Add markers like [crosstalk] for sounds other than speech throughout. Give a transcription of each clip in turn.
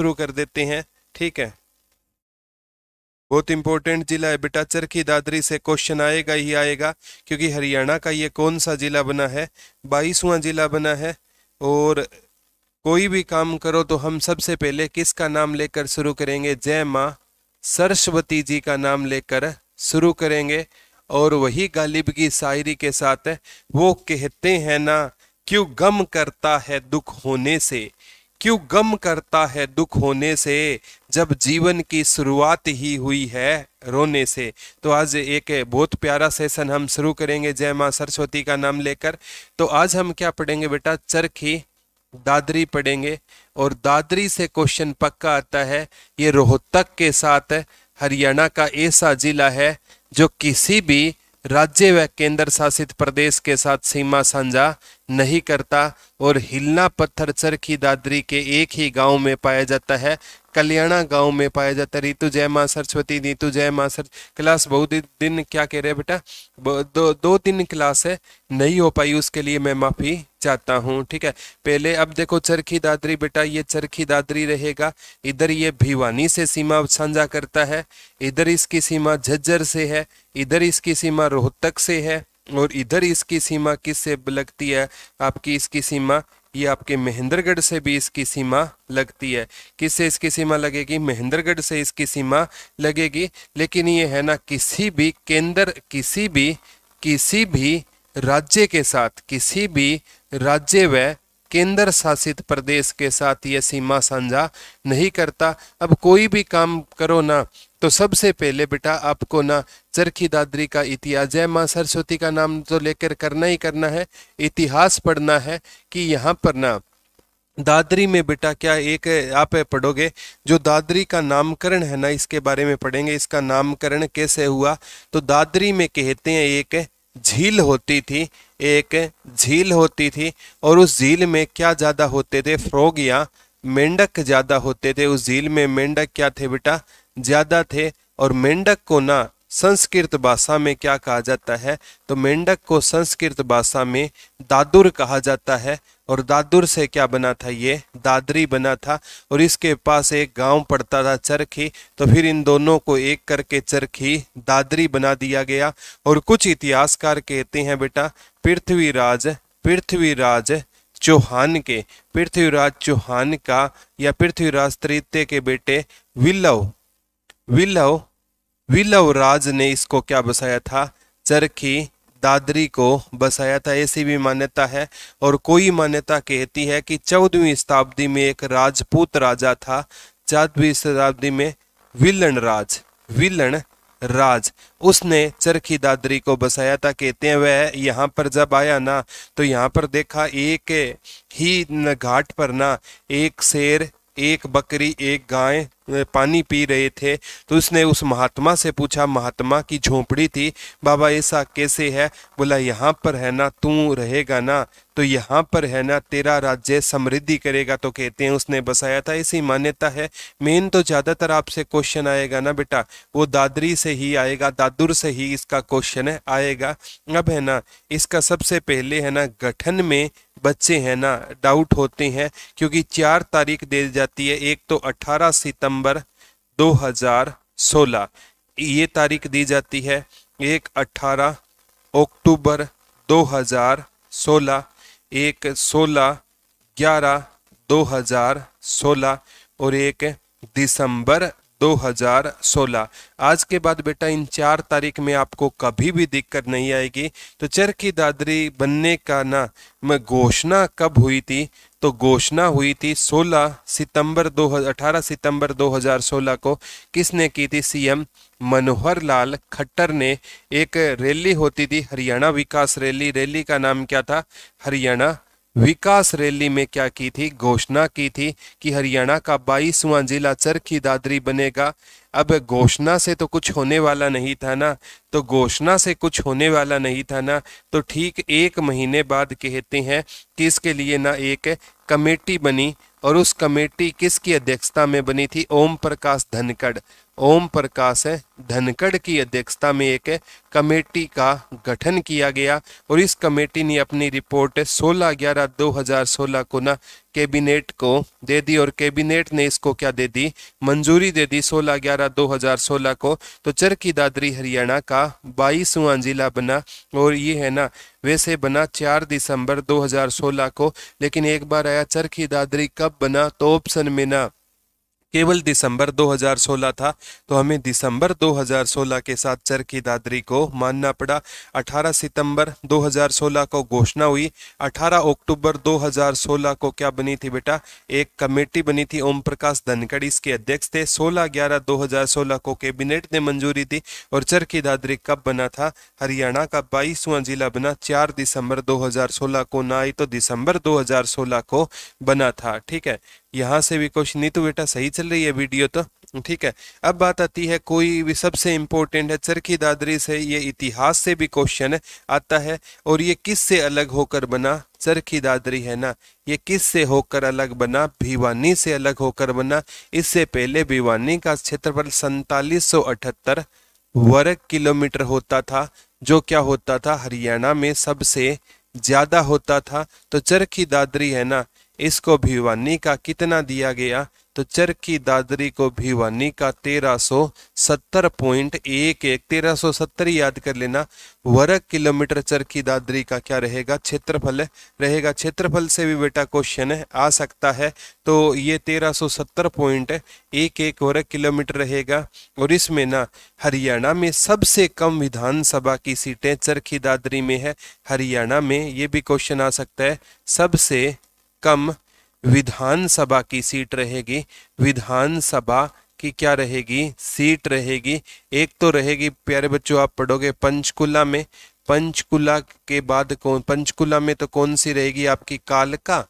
through कर देते हैं ठीक है बहुत इंपॉर्टेंट जिला है बेटा चरखी दादरी से क्वेश्चन आएगा ही आएगा क्योंकि हरियाणा का ये कौन सा जिला बना है बाईसवा जिला बना है और कोई भी काम करो तो हम सबसे पहले किसका नाम लेकर शुरू करेंगे जय माँ सरस्वती जी का नाम लेकर शुरू करेंगे और वही गालिब की शायरी के साथ है वो कहते हैं ना क्यों गम करता है दुख होने से क्यों गम करता है दुख होने से जब जीवन की शुरुआत ही हुई है रोने से तो आज एक बहुत प्यारा सेशन हम शुरू करेंगे जय माँ सरस्वती का नाम लेकर तो आज हम क्या पढ़ेंगे बेटा चरखी दादरी पढ़ेंगे और दादरी से क्वेश्चन पक्का आता है ये रोहतक के साथ हरियाणा का ऐसा जिला है जो किसी भी राज्य व केंद्र शासित प्रदेश के साथ सीमा साझा नहीं करता और हिलना पत्थर चरखी दादरी के एक ही गांव में पाया जाता है कल्याणा गांव में पाया जाता है ऋतु जय माँ सरस्वती नीतु जय माँ सर क्लास बहुत दिन क्या कह रहे बेटा दो दो दिन क्लास है नहीं हो पाई उसके लिए मैं माफ़ी चाहता हूँ ठीक है पहले अब देखो चरखी दादरी बेटा ये चरखी दादरी रहेगा इधर ये भिवानी से सीमा साझा करता है इधर इसकी सीमा झज्जर से है इधर इसकी सीमा रोहतक से है और इधर इसकी सीमा किससे लगती है आपकी इसकी सीमा ये आपके महेंद्रगढ़ से भी इसकी सीमा लगती है किससे इसकी सीमा लगेगी महेंद्रगढ़ से इसकी सीमा लगेगी लेकिन ये है ना किसी भी केंद्र किसी भी किसी भी राज्य के साथ किसी भी राज्य व केंद्र शासित प्रदेश के साथ ये सीमा साझा नहीं करता अब कोई भी काम करो ना तो सबसे पहले बेटा आपको ना चरखी दादरी का इतिहास जय माँ सरस्वती का नाम तो लेकर करना ही करना है इतिहास पढ़ना है कि यहाँ पर ना दादरी में बेटा क्या एक आप पढ़ोगे जो दादरी का नामकरण है ना इसके बारे में पढ़ेंगे इसका नामकरण कैसे हुआ तो दादरी में कहते हैं एक झील होती थी एक झील होती थी और उस झील में क्या ज़्यादा होते थे फ्रोग या मेंढक ज़्यादा होते थे उस झील में मेंढक क्या थे बेटा ज्यादा थे और मेंढक को ना संस्कृत भाषा में क्या कहा जाता है तो मेंढक को संस्कृत भाषा में दादुर कहा जाता है और दादुर से क्या बना था ये दादरी बना था और इसके पास एक गांव पड़ता था चरखी तो फिर इन दोनों को एक करके चरखी दादरी बना दिया गया और कुछ इतिहासकार कहते हैं बेटा पृथ्वीराज पृथ्वीराज चौहान के पृथ्वीराज चौहान का या पृथ्वीराज तृतीय के बेटे विल्लव विलव विलव राज ने इसको क्या बसाया था चरखी दादरी को बसाया था ऐसी भी मान्यता है और कोई मान्यता कहती है कि चौदहवीं शताब्दी में एक राजपूत राजा था चौदहवीं शताब्दी में विलन राज विलन राज उसने चरखी दादरी को बसाया था कहते हैं वह यहाँ पर जब आया ना तो यहाँ पर देखा एक ही घाट पर ना एक शेर एक बकरी एक गाय पानी पी रहे थे तो उसने उस महात्मा से पूछा महात्मा की झोंपड़ी थी बाबा ऐसा कैसे है बोला यहाँ पर है ना तू रहेगा ना तो यहाँ पर है ना तेरा राज्य समृद्धि करेगा तो कहते हैं उसने बसाया था ऐसी मान्यता है मेन तो ज़्यादातर आपसे क्वेश्चन आएगा ना बेटा वो दादरी से ही आएगा दादुर से ही इसका क्वेश्चन है आएगा अब है ना इसका सबसे पहले है ना गठन में बच्चे हैं ना डाउट होते हैं क्योंकि चार तारीख दे जाती है एक तो अट्ठारह सितंबर दो ये तारीख दी जाती है एक अट्ठारह अक्टूबर 2016 एक सोलह ग्यारह दो हजार सोलह और एक दिसंबर 2016 आज के बाद बेटा इन चार तारीख में आपको कभी भी दिक्कत नहीं आएगी तो चरखी दादरी बनने का ना मैं घोषणा कब हुई थी तो घोषणा हुई थी 16 सितंबर 2018 सितंबर 2016 को किसने की थी सीएम मनोहर लाल खट्टर ने एक रैली होती थी हरियाणा विकास रैली रैली का नाम क्या था हरियाणा विकास रैली में क्या की थी घोषणा की थी कि हरियाणा का बाईसवां जिला चरखी दादरी बनेगा अब घोषणा से तो कुछ होने वाला नहीं था ना तो घोषणा से कुछ होने वाला नहीं था ना तो ठीक एक महीने बाद कहते हैं कि इसके लिए ना एक कमेटी बनी और उस कमेटी किसकी अध्यक्षता में बनी थी ओम प्रकाश धनखड़ ओम प्रकाश है धनखड़ की अध्यक्षता में एक कमेटी का गठन किया गया और इस कमेटी ने अपनी रिपोर्ट 16 ग्यारह 2016 को ना कैबिनेट को दे दी और कैबिनेट ने इसको क्या दे दी मंजूरी दे दी 16 ग्यारह 2016 को तो चरखी दादरी हरियाणा का बाईसवां जिला बना और ये है ना वैसे बना 4 दिसंबर 2016 को लेकिन एक बार आया चरखी दादरी कब बना तो ऑप्शन में ना केवल दिसंबर 2016 था तो हमें दिसंबर 2016 के साथ चरखी दादरी को मानना पड़ा 18 सितंबर 2016 को घोषणा हुई 18 अक्टूबर 2016 को क्या बनी थी बेटा एक कमेटी बनी थी ओम प्रकाश धनखड़ इसके अध्यक्ष थे 16 ग्यारह 2016 को कैबिनेट ने मंजूरी दी और चरखी दादरी कब बना था हरियाणा का बाईसवां जिला बना चार दिसंबर दो को ना आई तो दिसंबर दो को बना था ठीक है यहाँ से भी क्वेश्चन नहीं तो बेटा सही चल रही है वीडियो तो ठीक है अब बात आती है कोई भी सबसे इम्पोर्टेंट है चरखी दादरी से ये इतिहास से भी क्वेश्चन आता है और ये किस से अलग होकर बना चरखी दादरी है ना ये किस से होकर अलग बना भिवानी से अलग होकर बना इससे पहले भिवानी का क्षेत्रफल सैतालीस वर्ग किलोमीटर होता था जो क्या होता था हरियाणा में सबसे ज्यादा होता था तो चरखी दादरी है ना इसको भिवानी का कितना दिया गया तो चरखी दादरी को भिवानी का तेरह सो सत्तर पॉइंट एक एक तेरह सो सत्तर याद कर लेना वर्ग किलोमीटर चरखी दादरी का क्या रहेगा क्षेत्रफल रहेगा क्षेत्रफल से भी बेटा क्वेश्चन आ सकता है तो ये तेरह सो सत्तर पॉइंट एक एक वर्ग किलोमीटर रहेगा और इसमें ना हरियाणा में सबसे कम विधानसभा की सीटें चरखी दादरी में है हरियाणा में ये भी क्वेश्चन आ सकता है सबसे कम विधानसभा की सीट रहेगी विधानसभा की क्या रहेगी सीट रहेगी एक तो रहेगी प्यारे बच्चों आप पढ़ोगे पंचकुला में पंचकुला के बाद कौन पंचकुला में तो कौन सी रहेगी आपकी कालका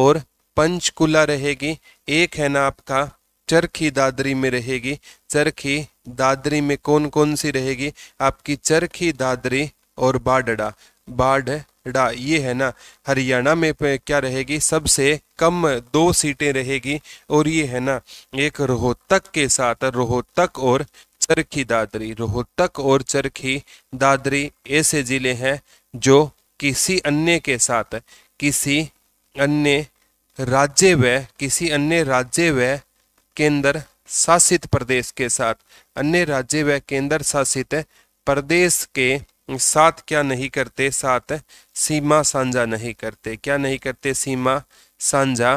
और पंचकुला रहेगी एक है ना आपका चरखी दादरी में रहेगी चरखी दादरी में कौन कौन सी रहेगी आपकी चरखी दादरी और बाडड़ा बाढ़ ये है ना हरियाणा में क्या रहेगी सबसे कम दो सीटें रहेगी और ये है ना एक रोहतक के साथ रोहतक और चरखी दादरी रोहतक और चरखी दादरी ऐसे जिले हैं जो किसी अन्य के साथ किसी अन्य राज्य व किसी अन्य राज्य व केंद्र शासित प्रदेश के साथ अन्य राज्य व केंद्र शासित प्रदेश के साथ क्या नहीं करते साथ सीमा साझा नहीं करते क्या नहीं करते सीमा साझा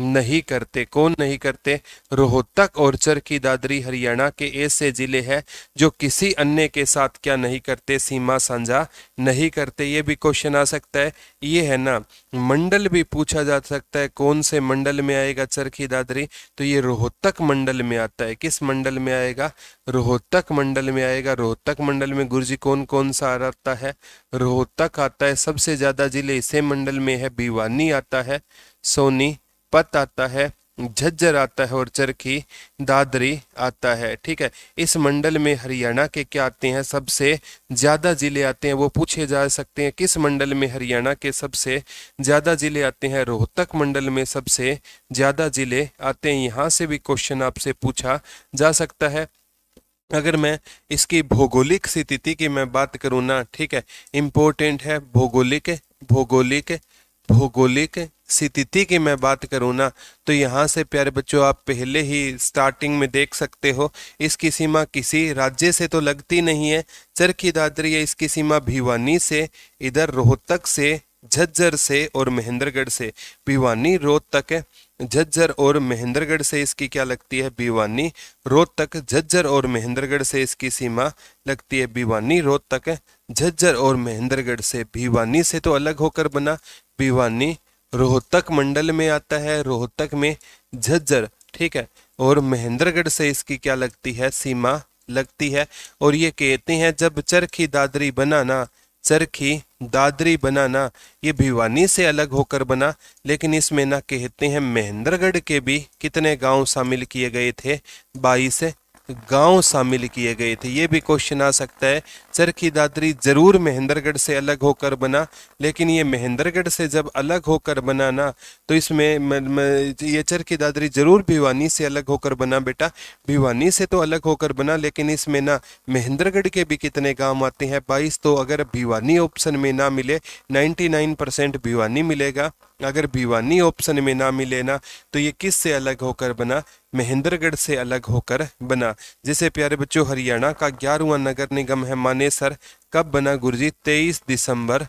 नहीं करते कौन नहीं करते रोहतक और चरखी दादरी हरियाणा के ऐसे जिले हैं जो किसी अन्य के साथ क्या नहीं करते सीमा साझा नहीं करते ये भी क्वेश्चन आ सकता है ये है ना मंडल भी पूछा जा सकता है कौन से मंडल में आएगा चरखी दादरी तो ये रोहतक मंडल में आता है किस मंडल में आएगा रोहतक मंडल में आएगा रोहतक मंडल में गुरु कौन कौन सा आता है रोहतक आता है सबसे ज्यादा जिले इसे मंडल में है भिवानी आता है सोनी पत आता है झज्जर आता है और चरखी दादरी आता है ठीक है इस मंडल में हरियाणा के क्या आते हैं सबसे ज़्यादा जिले आते हैं वो पूछे जा सकते हैं किस मंडल में हरियाणा के सबसे ज़्यादा जिले आते हैं रोहतक मंडल में सबसे ज़्यादा जिले आते हैं यहाँ से भी क्वेश्चन आपसे पूछा जा सकता है अगर मैं इसकी भौगोलिक स्थिति की मैं बात करूँ ना ठीक है इम्पोर्टेंट है भौगोलिक भौगोलिक भौगोलिक स्थिति की मैं बात करूँ ना तो यहाँ से प्यारे बच्चों आप पहले ही स्टार्टिंग में देख सकते हो इसकी सीमा किसी राज्य से तो लगती नहीं है चरखी दादरी है इसकी सीमा भिवानी से इधर रोहतक से झज्जर से और महेंद्रगढ़ से भिवानी रोहतक है झज्जर और महेंद्रगढ़ से इसकी क्या लगती है भिवानी रोहतक झज्जर और महेंद्रगढ़ से इसकी सीमा लगती है भिवानी रोहतक झज्जर और महेंद्रगढ़ से भिवानी से तो अलग होकर बना भिवानी रोहतक मंडल में आता है रोहतक में झज्जर ठीक है और महेंद्रगढ़ से इसकी क्या लगती है सीमा लगती है और ये कहते हैं जब चरखी दादरी बनाना चरखी दादरी बनाना ये भिवानी से अलग होकर बना लेकिन इसमें ना कहते हैं महेंद्रगढ़ के भी कितने गांव शामिल किए गए थे बाईस गांव शामिल किए गए थे ये भी क्वेश्चन आ सकता है चरखी दादरी ज़रूर महेंद्रगढ़ से अलग होकर बना लेकिन ये महेंद्रगढ़ से जब अलग होकर बना ना तो इसमें ये चरखी दादरी ज़रूर भिवानी से अलग होकर बना बेटा भिवानी से तो अलग होकर बना लेकिन इसमें ना महेंद्रगढ़ के भी कितने गाँव आते हैं बाईस तो अगर भिवानी ऑप्शन में ना मिले नाइन्टी भिवानी मिलेगा अगर भिवानी ऑप्शन में ना मिले ना तो ये किस से अलग होकर बना महेंद्रगढ़ से अलग होकर बना जिसे प्यारे बच्चों हरियाणा का ग्यारहवा नगर निगम है मानेसर कब बना गुरुजी तेईस दिसंबर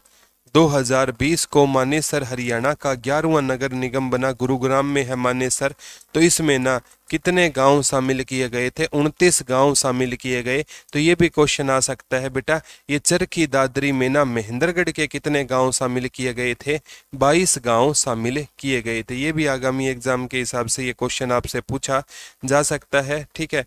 2020 को मानेसर हरियाणा का ग्यारहवा नगर निगम बना गुरुग्राम में है मानेसर तो इसमें ना कितने गांव शामिल किए गए थे उनतीस गांव शामिल किए गए तो ये भी क्वेश्चन आ सकता है बेटा ये चरखी दादरी में ना महेंद्रगढ़ के कितने गांव शामिल किए गए थे बाईस गांव शामिल किए गए थे ये भी आगामी एग्जाम के हिसाब से ये क्वेश्चन आपसे पूछा जा सकता है ठीक है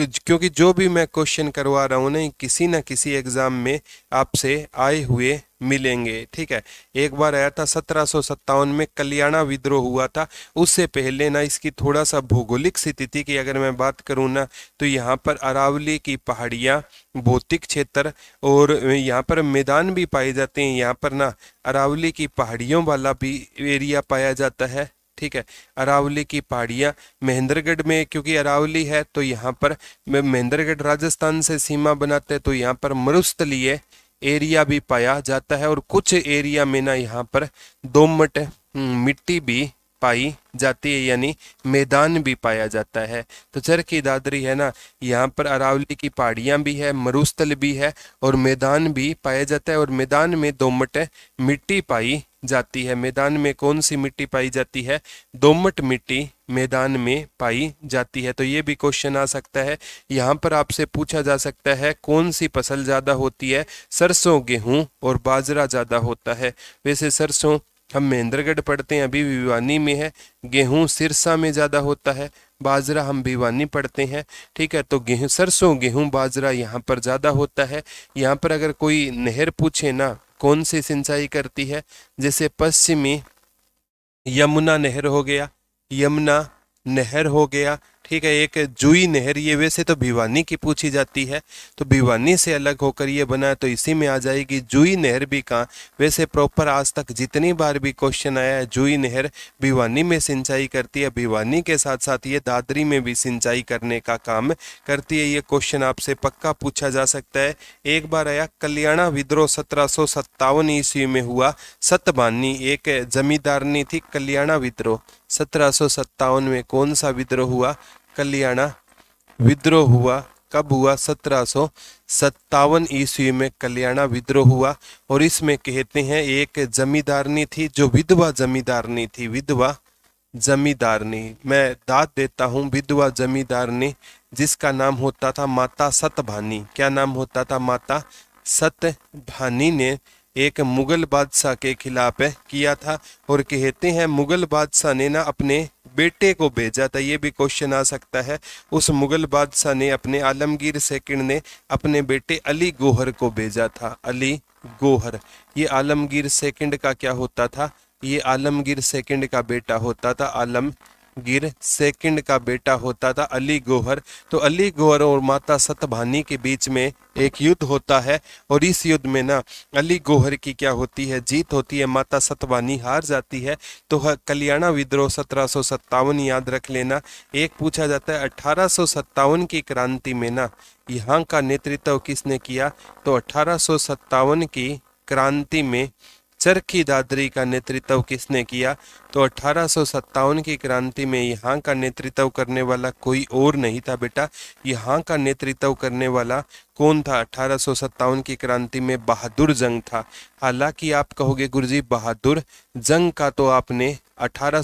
क्योंकि जो भी मैं क्वेश्चन करवा रहा हूँ ना किसी न किसी एग्ज़ाम में आपसे आए हुए मिलेंगे ठीक है एक बार आया था सत्रह में कल्याणा विद्रोह हुआ था उससे पहले ना इसकी थोड़ा सा भौगोलिक स्थिति की अगर मैं बात करूँ ना तो यहाँ पर अरावली की पहाड़ियाँ भौतिक क्षेत्र और यहाँ पर मैदान भी पाए जाते हैं यहाँ पर ना अरावली की पहाड़ियों वाला भी एरिया पाया जाता है ठीक है अरावली की पहाड़ियाँ महेंद्रगढ़ में क्योंकि अरावली है तो यहाँ पर महेंद्रगढ़ राजस्थान से सीमा बनाते हैं तो यहाँ पर मरुस्थलीय एरिया भी पाया जाता है और कुछ एरिया में ना यहाँ पर दोमट हम्म, मिट्टी भी पाई जाती है यानी मैदान भी पाया जाता है तो चर की दादरी है ना यहाँ पर अरावली की पहाड़ियाँ भी है मरुस्थल भी है और मैदान भी पाया जाता है और मैदान में दोमट मिट्टी पाई जाती है मैदान में कौन सी मिट्टी पाई जाती है दोमट मिट्टी मैदान में पाई जाती है तो ये भी क्वेश्चन आ सकता है यहाँ पर आपसे पूछा जा सकता है कौन सी फसल ज़्यादा होती है सरसों गेहूँ और बाजरा ज़्यादा होता है वैसे सरसों हम महेंद्रगढ़ पढ़ते हैं अभी भिवानी में है गेहूँ सिरसा में ज़्यादा होता है बाजरा हम भिवानी पढ़ते हैं ठीक है तो गेहूँ सरसों गेहूँ बाजरा यहाँ पर ज़्यादा होता है यहाँ पर अगर कोई नहर पूछे ना कौन सी सिंचाई करती है जैसे पश्चिमी यमुना नहर हो गया यमुना नहर हो गया ठीक है एक जुई नहर ये वैसे तो भिवानी की पूछी जाती है तो भिवानी से अलग होकर ये बना तो इसी में आ जाएगी जुई नहर भी कहाँ वैसे प्रॉपर आज तक जितनी बार भी क्वेश्चन आया है जुई नहर भिवानी में सिंचाई करती है भिवानी के साथ साथ ये दादरी में भी सिंचाई करने का काम करती है ये क्वेश्चन आपसे पक्का पूछा जा सकता है एक बार आया कल्याणा विद्रोह सत्रह सौ ईस्वी में हुआ सतबानी एक जमींदारनी थी कल्याणा विद्रोह सत्रह में कौन सा विद्रोह हुआ कल्याणा विद्रोह हुआ कब हुआ सत्रह ईस्वी में कल्याणा विद्रोह हुआ और इसमें कहते हैं एक जमींदारनी थी जो विधवा जमींदारनी थी विधवा जमींदारनी मैं दाद देता हूँ विधवा जमींदारनी जिसका नाम होता था माता सतभानी क्या नाम होता था माता सतभानी ने एक मुगल बादशाह के खिलाफ किया था और कहते हैं मुगल बादशाह ने ना अपने बेटे को भेजा था ये भी क्वेश्चन आ सकता है उस मुगल बादशाह ने अपने आलमगीर सेकंड ने अपने बेटे अली गोहर को भेजा था अली गोहर ये आलमगीर सेकंड का क्या होता था ये आलमगीर सेकंड का बेटा होता था आलम जहांगीर सेकंड का बेटा होता था अली गोहर तो अली गोहर और माता सतभानी के बीच में एक युद्ध होता है और इस युद्ध में ना अली गोहर की क्या होती है जीत होती है माता सतवानी हार जाती है तो कल्याणा विद्रोह सत्रह याद रख लेना एक पूछा जाता है अठारह की क्रांति में ना यहाँ का नेतृत्व किसने किया तो अठारह की क्रांति में चरखी दादरी का नेतृत्व किसने किया तो अठारह की क्रांति में यहाँ का नेतृत्व करने वाला कोई और नहीं था बेटा यहाँ का नेतृत्व करने वाला कौन था अठारह की क्रांति में बहादुर जंग था हालांकि आप कहोगे गुरुजी बहादुर जंग का तो आपने अठारह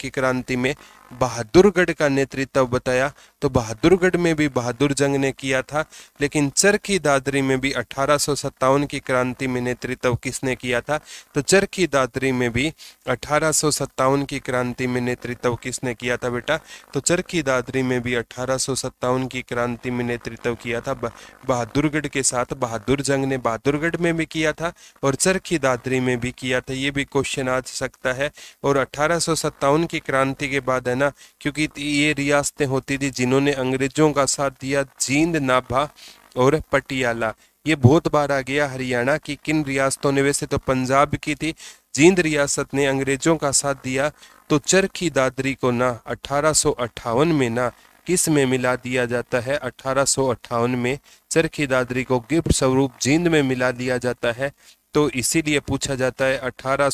की क्रांति में बहादुरगढ़ का नेतृत्व बताया तो बहादुरगढ़ में भी बहादुर जंग ने किया था लेकिन चरखी दादरी में भी अठारह की क्रांति में नेतृत्व किसने किया था तो चरखी दादरी में भी अठारह की क्रांति में नेतृत्व किसने किया था बेटा तो चरखी दादरी में भी अठारह की क्रांति में नेतृत्व किया था बहादुरगढ़ के साथ बहादुर जंग ने बहादुरगढ़ में भी किया था और चरखी दादरी में भी किया था ये भी क्वेश्चन आ सकता है और अठारह की क्रांति के बाद है ना क्योंकि ये रियासतें होती थी जिन्होंने अंग्रेजों का साथ दिया जींद नाभा और पटियाला ये बहुत बार आ गया हरियाणा की किन रियासतों ने वैसे तो पंजाब की थी जींद रियासत ने अंग्रेजों का साथ दिया तो चरखी दादरी को ना अठारह में ना किस में मिला दिया जाता है अठारह में चरखी दादरी को गिफ्ट स्वरूप जींद में मिला दिया जाता है तो इसीलिए पूछा जाता है अठारह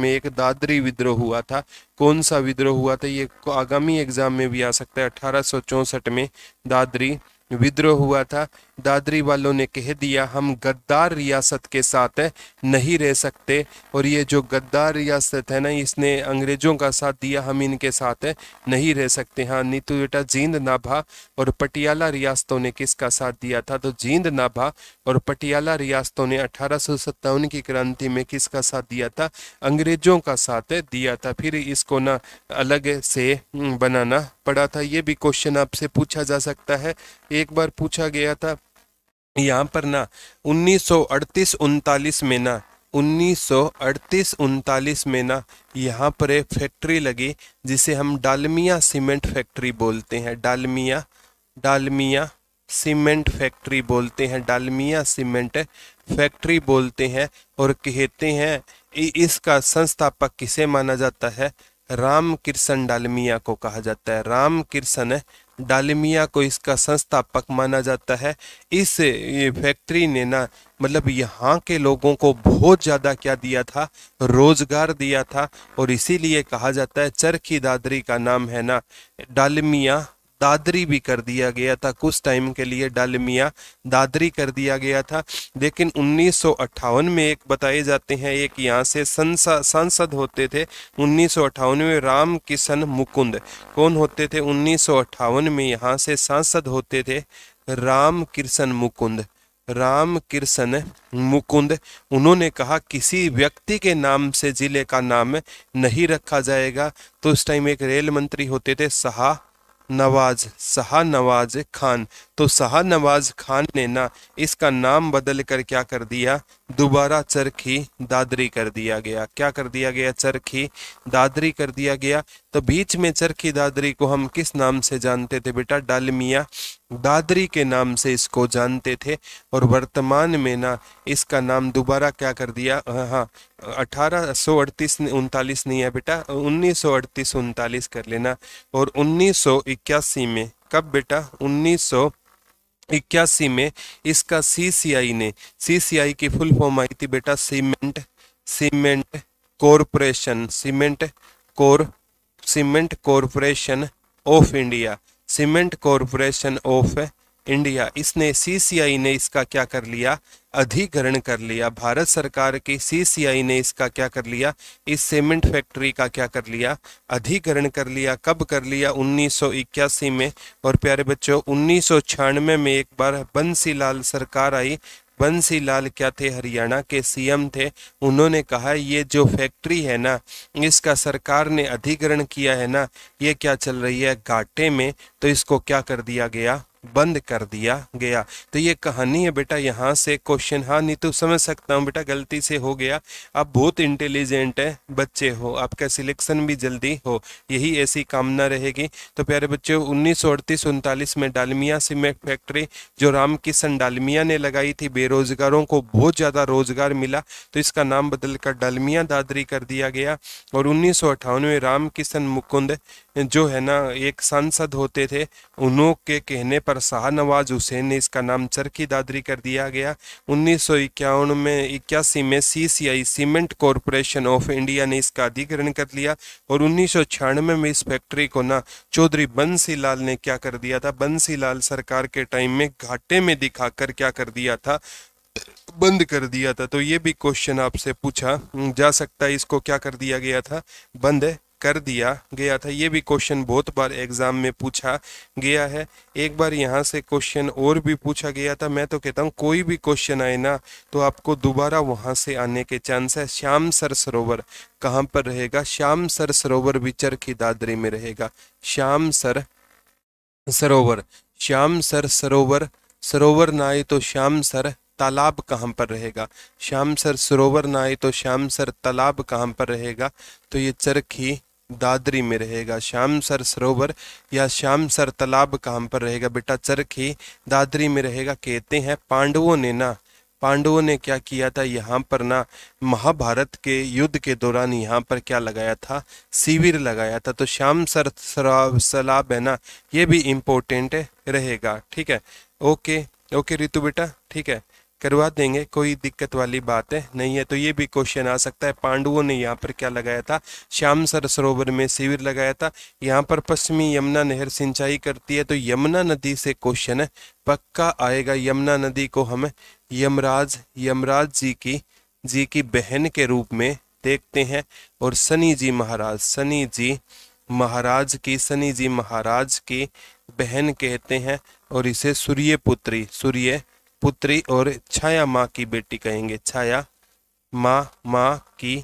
में एक दादरी विद्रोह हुआ था कौन सा विद्रोह हुआ था ये आगामी एग्जाम में भी आ सकता है अठारह में दादरी विद्रोह हुआ था दादरी वालों ने कह दिया हम गद्दार रियासत के साथ नहीं रह सकते और ये जो गद्दार रियासत है ना इसने अंग्रेज़ों का साथ दिया हम इनके साथ नहीं रह सकते हाँ नीतू तो बेटा जींद नाभा और पटियाला रियासतों ने किसका साथ दिया था तो जींद नाभा और पटियाला रियासतों ने अठारह की क्रांति में किसका साथ दिया था अंग्रेज़ों का साथ दिया था फिर इसको ना अलग से हम्म, बनाना पड़ा था ये भी क्वेश्चन आपसे पूछा जा सकता है एक बार पूछा गया था यहाँ पर ना उन्नीस सौ अड़तीस उनतालीस में ना उन्नीस सौ अड़तीस उनतालीस में ना यहाँ पर एक फैक्ट्री लगी जिसे हम डालमिया सीमेंट फैक्ट्री बोलते हैं डालमिया डालमिया सीमेंट फैक्ट्री बोलते हैं डालमिया सीमेंट फैक्ट्री बोलते हैं और कहते हैं इसका संस्थापक किसे माना जाता है राम कृष्ण डालमिया को कहा जाता है राम कृष्ण डालमिया को इसका संस्थापक माना जाता है इस फैक्ट्री ने ना मतलब यहाँ के लोगों को बहुत ज़्यादा क्या दिया था रोजगार दिया था और इसीलिए कहा जाता है चरखी दादरी का नाम है ना डालमिया दादरी भी कर दिया गया था कुछ टाइम के लिए डालमिया दादरी कर दिया गया था लेकिन उन्नीस में एक बताए जाते हैं एक यहाँ से संसद सांसद होते थे उन्नीस में राम किशन मुकुंद कौन होते थे उन्नीस में यहाँ से सांसद होते थे राम कृष्ण मुकुंद राम कृष्ण मुकुंद उन्होंने कहा किसी व्यक्ति के नाम से जिले का नाम नहीं रखा जाएगा तो उस टाइम एक रेल मंत्री होते थे शाह नवाज शाह नवाज खान तो शाह नवाज खान ने ना इसका नाम बदल कर क्या कर दिया दोबारा चरखी दादरी कर दिया गया क्या कर दिया गया चरखी दादरी कर दिया गया तो बीच में चरखी दादरी को हम किस नाम से जानते थे बेटा डालमिया दादरी के नाम से इसको जानते थे और वर्तमान में ना इसका नाम दोबारा क्या कर दिया हाँ अठारह सौ अड़तीस उनतालीस नहीं है बेटा उन्नीस सौ अड़तीस उनतालीस कर लेना और उन्नीस सौ इक्यासी में कब बेटा उन्नीस सौ इक्यासी में इसका आई ने आई की फुल फॉर्म आई थी बेटा cement cement corporation cement core cement corporation of India cement corporation of India इसने सीसीआई ने इसका क्या कर लिया अधिग्रहण कर लिया भारत सरकार की सीसीआई ने इसका क्या कर लिया इस सीमेंट फैक्ट्री का क्या कर लिया अधिग्रहण कर लिया कब कर लिया उन्नीस में और प्यारे बच्चों उन्नीस में एक बार बंसीलाल सरकार आई बंसी लाल क्या थे हरियाणा के सीएम थे उन्होंने कहा ये जो फैक्ट्री है ना इसका सरकार ने अधिग्रहण किया है ना ये क्या चल रही है घाटे में तो इसको क्या कर दिया गया बंद कर दिया गया तो ये कहानी है बेटा यहाँ से क्वेश्चन हाँ नहीं तो समझ सकता हूँ बेटा गलती से हो गया आप बहुत इंटेलिजेंट हैं बच्चे हो आपका सिलेक्शन भी जल्दी हो यही ऐसी कामना रहेगी तो प्यारे बच्चे उन्नीस सौ अड़तीस उनतालीस में डालमिया सीमेंट फैक्ट्री जो राम किशन डालमिया ने लगाई थी बेरोजगारों को बहुत ज़्यादा रोजगार मिला तो इसका नाम बदलकर डालमिया दादरी कर दिया गया और उन्नीस सौ अट्ठानवे राम किशन मुकुंद जो है ना एक सांसद होते थे उन्हों के कहने पर पर शाहनवाज हुसैन ने इसका नाम चरखी दादरी कर दिया गया उन्नीस में इक्यासी में CCI cement corporation of India ने इसका अधिग्रहण कर लिया और उन्नीस में इस फैक्ट्री को ना चौधरी बंसी लाल ने क्या कर दिया था बंसी लाल सरकार के टाइम में घाटे में दिखाकर क्या कर दिया था बंद कर दिया था तो ये भी क्वेश्चन आपसे पूछा जा सकता है इसको क्या कर दिया गया था बंद है कर दिया गया था ये भी क्वेश्चन बहुत बार एग्जाम में पूछा गया है एक बार यहाँ से क्वेश्चन और भी पूछा गया था मैं तो कहता हूँ कोई भी क्वेश्चन आए ना तो आपको दोबारा वहाँ से आने के चांस है श्याम सर सरोवर कहाँ पर रहेगा श्याम सर सरोवर भी चरखी दादरी में रहेगा श्याम सर सरोवर श्याम सर सरोवर सरोवर ना आए तो श्याम सर तालाब कहाँ पर रहेगा श्याम सर सरोवर ना आए तो श्याम सर तालाब कहाँ पर रहेगा तो ये चरखी दादरी में रहेगा श्याम सर सरोवर या श्याम सर तालाब कहाँ पर रहेगा बेटा चरखी दादरी में रहेगा कहते हैं पांडवों ने ना पांडवों ने क्या किया था यहाँ पर ना महाभारत के युद्ध के दौरान यहाँ पर क्या लगाया था शिविर लगाया था तो श्याम सर सलाब है ना ये भी इम्पोर्टेंट रहेगा ठीक है ओके ओके रितु बेटा ठीक है करवा देंगे कोई दिक्कत वाली बात है नहीं है तो ये भी क्वेश्चन आ सकता है पांडवों ने यहाँ पर क्या लगाया था श्याम सर सरोवर में शिविर लगाया था यहाँ पर पश्चिमी यमुना नहर सिंचाई करती है तो यमुना नदी से क्वेश्चन है पक्का आएगा यमुना नदी को हम यमराज यमराज जी की जी की बहन के रूप में देखते हैं और सनी जी महाराज सनी जी महाराज की सनी जी महाराज की बहन कहते हैं और इसे सूर्य पुत्री सूर्य पुत्री और छाया माँ की बेटी कहेंगे छाया माँ माँ की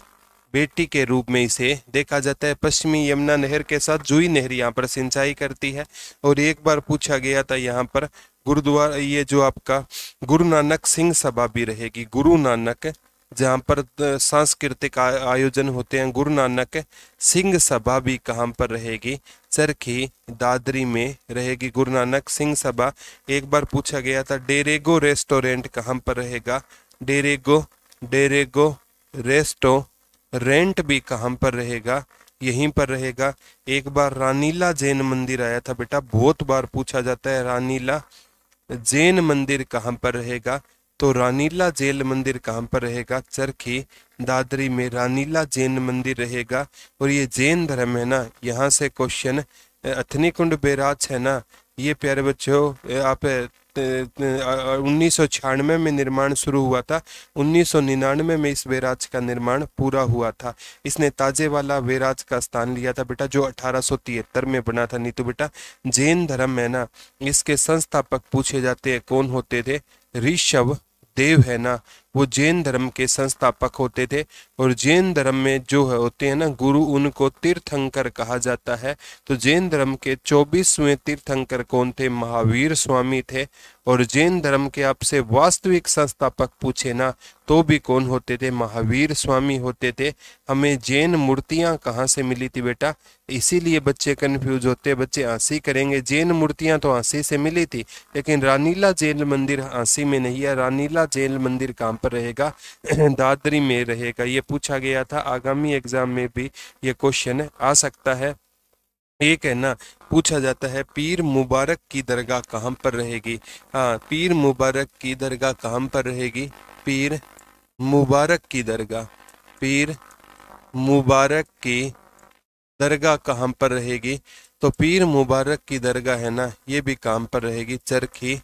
बेटी के रूप में इसे देखा जाता है पश्चिमी यमुना नहर के साथ जुई नहर यहाँ पर सिंचाई करती है और एक बार पूछा गया था यहाँ पर गुरुद्वारा ये जो आपका गुरु नानक सिंह सभा भी रहेगी गुरु नानक जहाँ पर सांस्कृतिक आयोजन होते हैं गुरु नानक सिंह सभा भी कहाँ पर रहेगी चरखी दादरी में रहेगी गुरु नानक सिंह सभा एक बार पूछा गया था डेरेगो रेस्टोरेंट कहाँ पर रहेगा डेरेगो डेरेगो रेस्टो रेंट भी कहाँ पर रहेगा यहीं पर रहेगा एक बार रानीला जैन मंदिर आया था बेटा बहुत बार पूछा जाता है रानीला जैन मंदिर कहाँ पर रहेगा तो रानीला जैन मंदिर कहाँ पर रहेगा चरखी दादरी में रानीला जैन मंदिर रहेगा और ये जैन धर्म है ना यहाँ से क्वेश्चन अथनी कुंड बेराज है ना ये प्यारे बच्चों आप उन्नीस में निर्माण शुरू हुआ था उन्नीस सौ निन्यानवे में इस बैराज का निर्माण पूरा हुआ था इसने ताजे वाला बैराज का स्थान लिया था बेटा जो अठारह तिहत्तर में बना था नीतू बेटा जैन धर्म है ना इसके संस्थापक पूछे जाते हैं कौन होते थे ऋषभ देव है ना वो जैन धर्म के संस्थापक होते थे और जैन धर्म में जो है होते हैं ना गुरु उनको तीर्थंकर कहा जाता है तो जैन धर्म के चौबीसवें तीर्थंकर कौन थे महावीर स्वामी थे और जैन धर्म के आपसे वास्तविक संस्थापक पूछे ना तो भी कौन होते थे महावीर स्वामी होते थे हमें जैन मूर्तियां कहाँ से मिली थी बेटा इसीलिए बच्चे कन्फ्यूज होते बच्चे आंसी करेंगे जैन मूर्तियां तो आंसी से मिली थी लेकिन रानीला जैन मंदिर आंसी में नहीं है रानीला जैन मंदिर कहाँ पर रहेगा [clears throat] दादरी में रहेगा ये पूछा गया था आगामी एग्जाम में भी ये क्वेश्चन आ सकता है एक है ना पूछा जाता है पीर मुबारक की दरगाह कहाँ पर रहेगी हाँ पीर मुबारक की दरगाह कहाँ पर रहेगी पीर मुबारक की दरगाह पीर मुबारक की दरगाह कहाँ पर रहेगी तो पीर मुबारक की दरगाह है ना ये भी काम पर रहेगी चरखी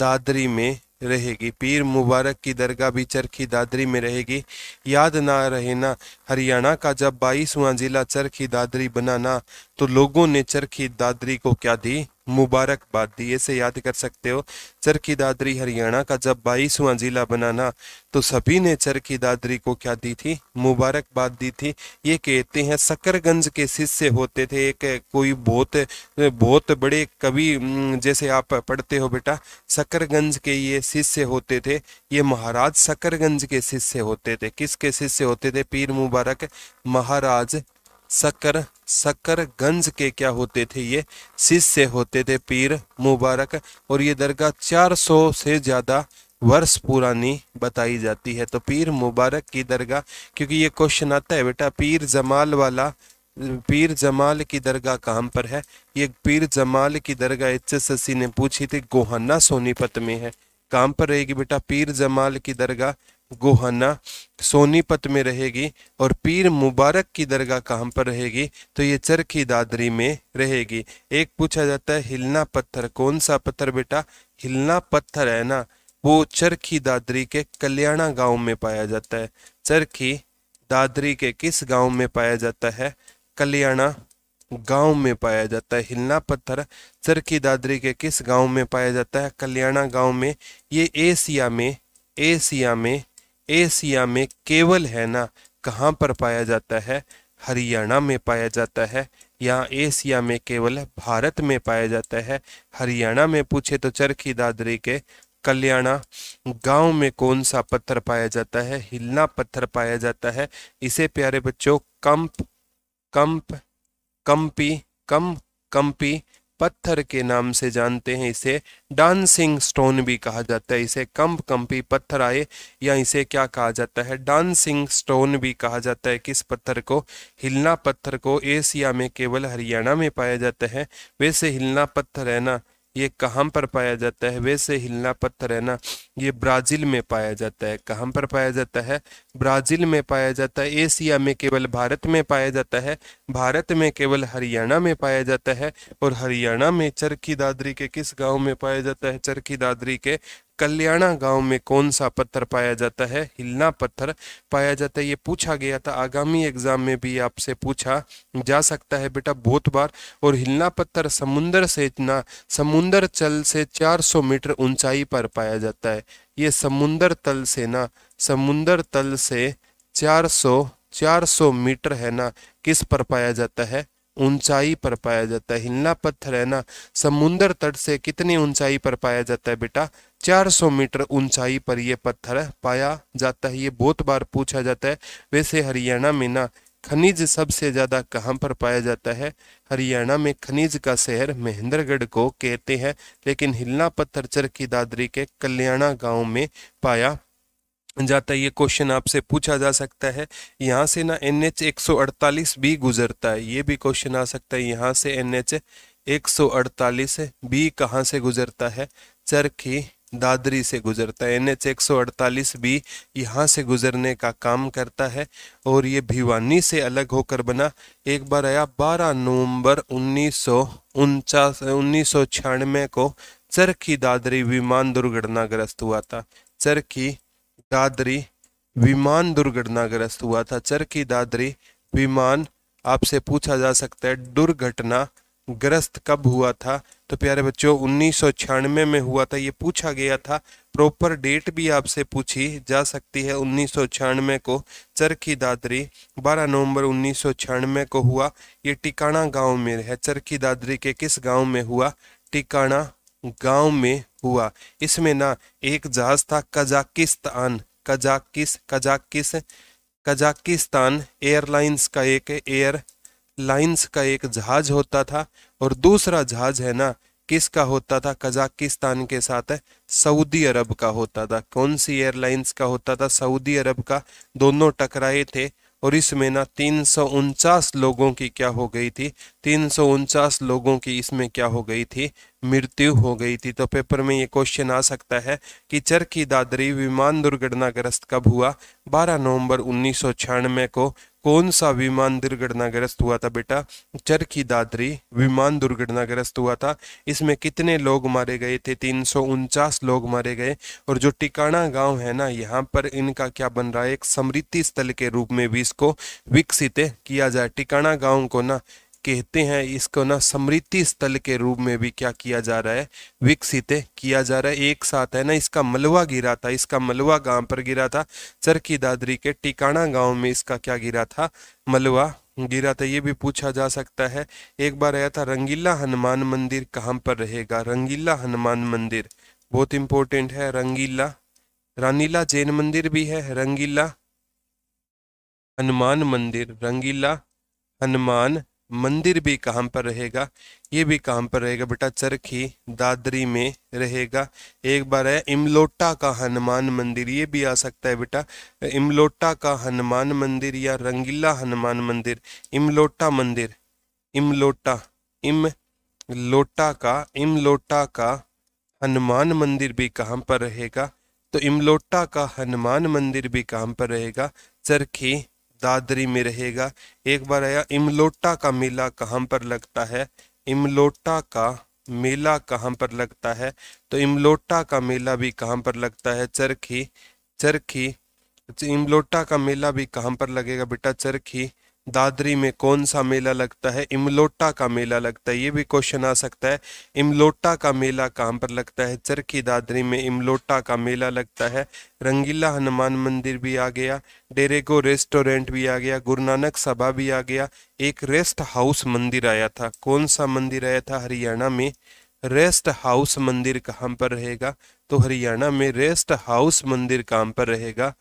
दादरी में रहेगी पीर मुबारक की दरगाह भी चरखी दादरी में रहेगी याद ना ना हरियाणा का जब बाईसवां जिला चरखी दादरी बनाना तो लोगों ने चरखी दादरी को क्या दी मुबारकबाद दी इसे याद कर सकते हो चरखी दादरी हरियाणा का जब बाईसवां जिला बनाना तो सभी ने चरखी दादरी को क्या दी थी मुबारकबाद दी थी ये कहते हैं सकरगंज के शिष्य होते थे एक कोई बहुत बहुत बड़े कवि जैसे आप पढ़ते हो बेटा सकरगंज के ये शिष्य होते थे ये महाराज सकरगंज के शिष्य होते थे किसके शिष्य होते थे पीर मुबारक महाराज सकर गंज के क्या होते थे ये से होते थे पीर मुबारक और ये दरगाह 400 से ज़्यादा वर्ष पुरानी बताई जाती है तो पीर मुबारक की दरगाह क्योंकि ये क्वेश्चन आता है बेटा पीर जमाल वाला पीर जमाल की दरगाह कहाँ पर है ये पीर जमाल की दरगाह एच एस एस सी ने पूछी थी गोहाना सोनीपत में है कहाँ पर रहेगी बेटा पीर जमाल की दरगाह गोहाना सोनीपत में रहेगी और पीर मुबारक की दरगाह कहाँ पर रहेगी तो ये चरखी दादरी में रहेगी एक पूछा जाता है हिलना पत्थर कौन सा पत्थर बेटा हिलना पत्थर है ना वो चरखी दादरी के कल्याणा गांव में पाया जाता है चरखी दादरी के किस गांव में पाया जाता है कल्याणा गांव में पाया जाता है हिलना पत्थर चरखी दादरी के किस गांव में पाया जाता है कल्याणा गांव में ये एशिया में एशिया में एशिया में केवल है ना कहाँ पर पाया जाता है हरियाणा में पाया जाता है यहाँ एशिया में केवल भारत में पाया जाता है हरियाणा में पूछे तो चरखी दादरी के कल्याणा गांव में कौन सा पत्थर पाया जाता है हिलना पत्थर पाया जाता है इसे प्यारे बच्चों कंप कंप कंपी कम कंपी पत्थर के नाम से जानते हैं इसे डांसिंग स्टोन भी कहा जाता है इसे कंप कंपी पत्थर आए या इसे क्या कहा जाता है डांसिंग स्टोन भी कहा जाता है किस पत्थर को हिलना पत्थर को एशिया में केवल हरियाणा में पाया जाता है वैसे हिलना पत्थर है ना ये कहाँ पर पाया जाता है वैसे हिलना पत्थर है ना ये ब्राज़ील में पाया जाता है कहाँ पर पाया जाता है ब्राज़ील में पाया जाता है एशिया में केवल भारत में पाया जाता है भारत में केवल हरियाणा में पाया जाता है और हरियाणा में चरखी दादरी के किस गांव में पाया जाता है चरखी दादरी के कल्याणा गांव में कौन सा पत्थर पाया जाता है हिलना पत्थर पाया जाता है ये पूछा गया था आगामी एग्जाम में भी आपसे पूछा जा सकता है बेटा बहुत बार और हिलना पत्थर समुन्द्र से ना समुन्द्र चल से 400 मीटर ऊंचाई पर पाया जाता है ये समुन्दर तल से ना समुन्दर तल से 400 400 मीटर है ना किस पर पाया जाता है ऊंचाई पर पाया जाता है हिलना पत्थर है ना समुन्द्र तट से कितनी ऊंचाई पर पाया जाता है बेटा 400 मीटर ऊंचाई पर यह पत्थर पाया जाता है ये बहुत बार पूछा जाता है वैसे हरियाणा में ना खनिज सबसे ज्यादा कहाँ पर पाया जाता है हरियाणा में खनिज का शहर महेंद्रगढ़ को कहते हैं लेकिन हिलना पत्थर चरखी दादरी के कल्याणा गांव में पाया जाता है ये क्वेश्चन आपसे पूछा जा सकता है यहाँ से ना एन एच एक सौ अड़तालीस भी गुजरता है ये भी क्वेश्चन आ सकता है यहाँ से एन एच एक सौ अड़तालीस बी कहाँ से गुजरता है चरखी दादरी से गुजरता है एन एच एक सौ अड़तालीस बी यहाँ से गुजरने का काम करता है और ये भिवानी से अलग होकर बना एक बार आया बारह नवंबर उन्नीस सौ उनचास उन्नीस सौ छियानवे को चरखी दादरी विमान दुर्घटनाग्रस्त हुआ था चरखी दादरी विमान दुर्घटनाग्रस्त हुआ था चरखी दादरी विमान आपसे पूछा जा सकता है दुर्घटना ग्रस्त कब हुआ था तो प्यारे बच्चों उन्नीस में हुआ था ये पूछा गया था प्रॉपर डेट भी आपसे पूछी जा सकती है उन्नीस को चरखी दादरी 12 नवंबर उन्नीस को हुआ ये टिकाणा गांव में है चरखी दादरी के किस गांव में हुआ टिकाणा गांव में हुआ इसमें ना एक जहाज था कजाकिस्तान कजाकिस कजाकिस कजाकिस्तान एयरलाइंस का एक एयर लाइंस का एक जहाज होता था और दूसरा जहाज है ना किसका होता था कजाकिस्तान के साथ सऊदी अरब का होता था कौन सी एयरलाइंस का होता था सऊदी अरब का दोनों टकराए थे और इसमें ना तीन लोगों की क्या हो गई थी तीन लोगों की इसमें क्या हो गई थी मृत्यु हो गई थी तो पेपर में ये क्वेश्चन आ सकता है कि चरखी दादरी विमान दुर्घटनाग्रस्त कब हुआ 12 नवंबर उन्नीस को कौन सा विमान दुर्घटनाग्रस्त हुआ था बेटा चरखी दादरी विमान दुर्घटनाग्रस्त हुआ था इसमें कितने लोग मारे गए थे तीन लोग मारे गए और जो टिकाणा गांव है ना यहाँ पर इनका क्या बन रहा है एक समृद्धि स्थल के रूप में भी इसको विकसित किया जाए टिकाणा गांव को ना कहते हैं इसको ना समृद्धि स्थल के रूप में भी क्या किया जा रहा है विकसित किया जा रहा है एक साथ है ना इसका मलवा गिरा था इसका मलवा गांव पर गिरा था चरखी दादरी के टिकाना गांव में इसका क्या गिरा था मलवा गिरा था ये भी पूछा जा सकता है एक बार आया था रंगीला हनुमान मंदिर कहाँ पर रहेगा रंगीला हनुमान मंदिर बहुत इंपॉर्टेंट है रंगीला रानीला जैन मंदिर भी है रंगीला हनुमान मंदिर रंगीला हनुमान मंदिर भी कहाँ पर रहेगा ये भी कहाँ पर रहेगा बेटा चरखी दादरी में रहेगा एक बार है इमलोटा का हनुमान मंदिर ये भी आ सकता है बेटा इमलोटा का हनुमान मंदिर या रंगीला हनुमान मंदिर इमलोटा मंदिर इमलोटा इम लोटा का इमलोटा का हनुमान मंदिर भी कहाँ पर रहेगा तो इमलोटा का हनुमान मंदिर भी कहाँ पर रहेगा चरखी दादरी में रहेगा एक बार आया इमलोटा का मेला कहाँ पर लगता है इमलोटा का मेला कहाँ पर लगता है तो इमलोटा का मेला भी कहाँ पर लगता है चरखी चरखी इमलोटा का मेला भी कहाँ पर लगेगा बेटा चरखी दादरी में कौन सा मेला लगता है इमलोटा का मेला लगता है ये भी क्वेश्चन आ सकता है इमलोटा का मेला कहाँ पर लगता है चरखी दादरी में इमलोटा का मेला लगता है रंगीला हनुमान मंदिर भी आ गया डेरेगो रेस्टोरेंट भी आ गया गुरु नानक सभा भी आ गया एक रेस्ट हाउस मंदिर आया था कौन सा मंदिर आया था हरियाणा में रेस्ट हाउस मंदिर कहाँ पर रहेगा तो हरियाणा में रेस्ट हाउस मंदिर कहाँ पर रहेगा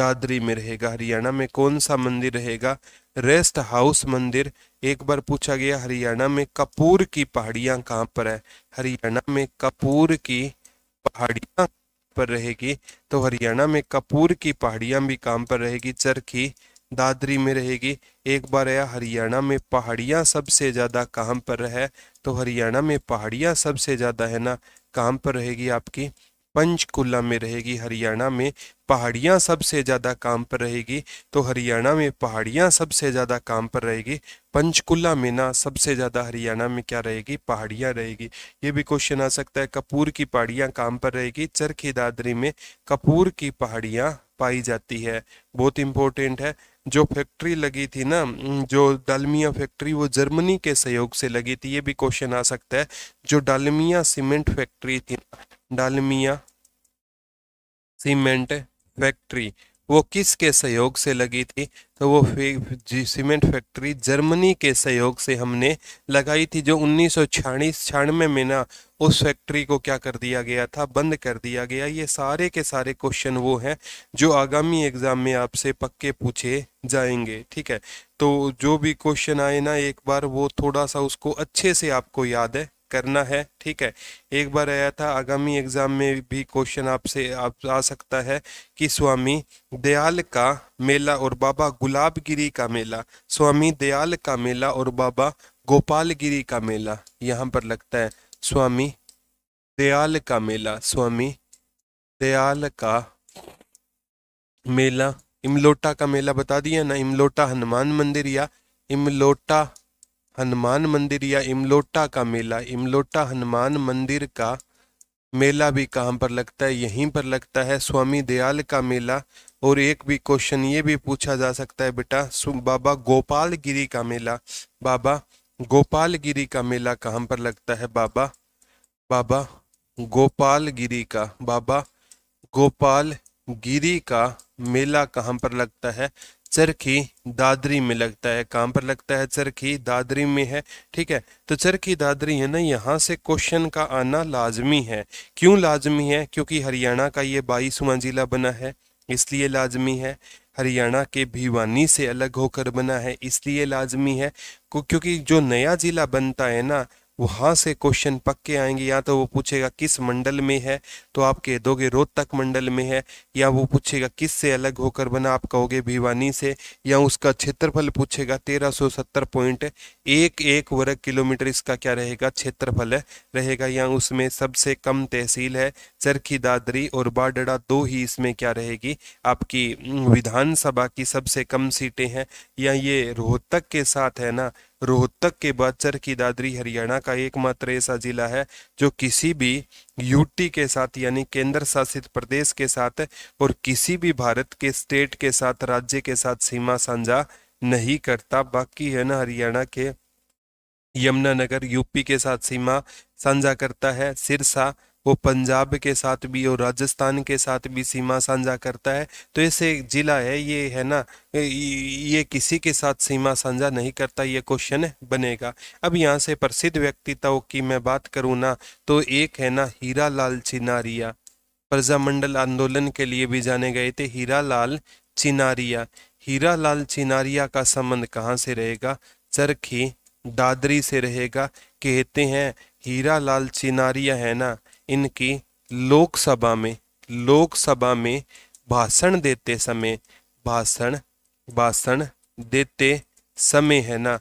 दादरी में रहेगा हरियाणा में कौन सा मंदिर रहेगा रेस्ट हाउस मंदिर एक बार पूछा गया हरियाणा में कपूर की पहाड़ियां कहाँ पर है हरियाणा में कपूर की पहाड़ियां पर रहेगी तो हरियाणा में कपूर की पहाड़ियां भी काम पर रहेगी चरखी दादरी में रहेगी एक बार आया हरियाणा में पहाड़ियां सबसे ज्यादा काम पर है तो हरियाणा में पहाड़ियां सबसे ज्यादा है ना काम पर रहेगी आपकी पंचकुला में रहेगी हरियाणा में पहाड़ियाँ सबसे ज़्यादा काम पर रहेगी तो हरियाणा में पहाड़ियाँ सबसे ज़्यादा काम पर रहेगी पंचकुला में ना सबसे ज़्यादा हरियाणा में क्या रहेगी पहाड़ियाँ रहेगी ये भी क्वेश्चन आ सकता है कपूर की पहाड़ियाँ काम पर रहेगी चरखी दादरी में कपूर की पहाड़ियाँ पाई जाती है बहुत इम्पोर्टेंट है जो फैक्ट्री लगी थी ना जो डालमिया फैक्ट्री वो जर्मनी के सहयोग से लगी थी ये भी क्वेश्चन आ सकता है जो डालमिया सीमेंट फैक्ट्री थी डालमिया सीमेंट फैक्ट्री वो किसके सहयोग से लगी थी तो वो सीमेंट फैक्ट्री जर्मनी के सहयोग से हमने लगाई थी जो उन्नीस सौ छियानवे में ना उस फैक्ट्री को क्या कर दिया गया था बंद कर दिया गया ये सारे के सारे क्वेश्चन वो हैं जो आगामी एग्जाम में आपसे पक्के पूछे जाएंगे ठीक है तो जो भी क्वेश्चन आए ना एक बार वो थोड़ा सा उसको अच्छे से आपको याद है करना है ठीक है एक बार आया था आगामी एग्जाम में भी क्वेश्चन आपसे आप आ सकता है कि स्वामी दयाल का मेला और बाबा गुलाबगिरी का मेला स्वामी दयाल का मेला और बाबा गोपालगिरी का मेला यहाँ पर लगता है स्वामी दयाल का मेला स्वामी दयाल का मेला इमलोटा का मेला बता दिया ना इमलोटा हनुमान मंदिर या इमलोटा हनुमान मंदिर या इमलोटा का मेला इमलोटा हनुमान मंदिर का मेला भी कहाँ पर लगता है यहीं पर लगता है स्वामी दयाल का मेला और एक भी क्वेश्चन ये भी पूछा जा सकता है बेटा बाबा गोपाल गिरी का मेला बाबा गोपाल गिरी का मेला कहाँ पर लगता है बाबा बाबा गोपाल गिरी का बाबा गोपाल गिरी का मेला कहाँ पर लगता है चरखी दादरी में लगता है कहाँ पर लगता है चरखी दादरी में है ठीक है तो चरखी दादरी है ना यहाँ से क्वेश्चन का आना लाजमी है क्यों लाजमी है क्योंकि हरियाणा का ये बाईसवां जिला बना है इसलिए लाजमी है हरियाणा के भिवानी से अलग होकर बना है इसलिए लाजमी है क्योंकि जो नया जिला बनता है ना वहाँ से क्वेश्चन पक्के आएंगे या तो वो पूछेगा किस मंडल में है तो आप कह दोगे रोहतक मंडल में है या वो पूछेगा किस से अलग होकर बना आप कहोगे भिवानी से या उसका क्षेत्रफल पूछेगा तेरह सौ सत्तर पॉइंट एक एक वर्ग किलोमीटर इसका क्या रहेगा क्षेत्रफल रहेगा या उसमें सबसे कम तहसील है चरखी दादरी और बाडड़ा दो ही इसमें क्या रहेगी आपकी विधानसभा की सबसे कम सीटें हैं या ये रोहतक के साथ है ना रोहतक के बाद सर की दादरी हरियाणा का एकमात्र ऐसा जिला है जो किसी भी यूटी के साथ यानी केंद्र शासित प्रदेश के साथ और किसी भी भारत के स्टेट के साथ राज्य के साथ सीमा साझा नहीं करता बाकी है ना हरियाणा के यमुनानगर यूपी के साथ सीमा साझा करता है सिरसा वो पंजाब के साथ भी और राजस्थान के साथ भी सीमा साझा करता है तो ऐसे जिला है ये है ना ये किसी के साथ सीमा साझा नहीं करता ये क्वेश्चन बनेगा अब यहाँ से प्रसिद्ध व्यक्तित्व की मैं बात करूँ ना तो एक है ना हीरा लाल चिनारिया प्रजामंडल आंदोलन के लिए भी जाने गए थे हीरा लाल चिनारिया हीरा लाल चिनारिया का संबंध कहाँ से रहेगा चरखी दादरी से रहेगा कहते हैं हीरा लाल चिनारिया है ना इनकी लोकसभा में लोकसभा में भाषण देते समय भाषण भाषण देते समय है ना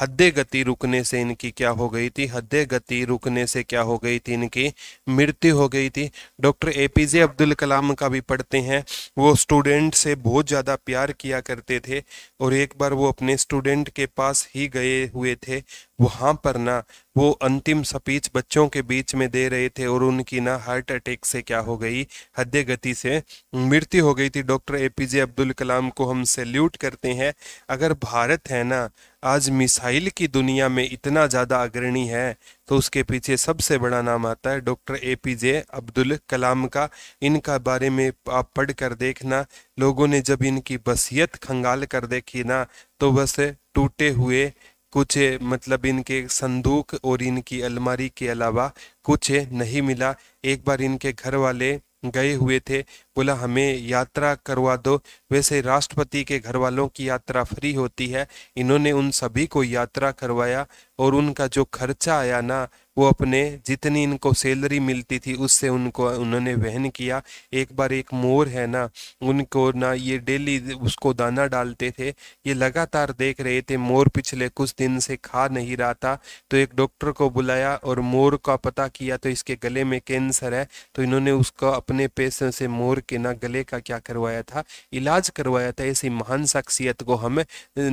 हद गति रुकने से इनकी क्या हो गई थी हद गति रुकने से क्या हो गई थी इनकी मृत्यु हो गई थी doctor A P J Abdul Kalam का भी पढ़ते हैं वो स्टूडेंट से बहुत ज़्यादा प्यार किया करते थे और एक बार वो अपने स्टूडेंट के पास ही गए हुए थे वहाँ पर ना वो अंतिम स्पीच बच्चों के बीच में दे रहे थे और उनकी ना हार्ट अटैक से क्या हो गई हद्य गति से मृत्यु हो गई थी doctor A P J Abdul Kalam को हम सैल्यूट करते हैं अगर भारत है ना आज मिसाइल की दुनिया में इतना ज़्यादा अग्रणी है तो उसके पीछे सबसे बड़ा नाम आता है doctor A P J Abdul Kalam का इनका बारे में आप पढ़ कर देखना लोगों ने जब इनकी बसीयत खंगाल कर देखी ना तो बस टूटे हुए कुछ मतलब इनके संदूक और इनकी अलमारी के अलावा कुछ नहीं मिला एक बार इनके घर वाले गए हुए थे बोला हमें यात्रा करवा दो वैसे राष्ट्रपति के घर वालों की यात्रा फ्री होती है इन्होंने उन सभी को यात्रा करवाया और उनका जो खर्चा आया ना वो अपने जितनी इनको सैलरी मिलती थी उससे उनको उन्होंने वहन किया एक बार एक मोर है ना उनको ना ये डेली उसको दाना डालते थे ये लगातार देख रहे थे मोर पिछले कुछ दिन से खा नहीं रहा था तो एक डॉक्टर को बुलाया और मोर का पता किया तो इसके गले में कैंसर है तो इन्होंने उसको अपने पैसों से मोर के ना गले का क्या करवाया था इलाज करवाया था ऐसी महान शख्सियत को हम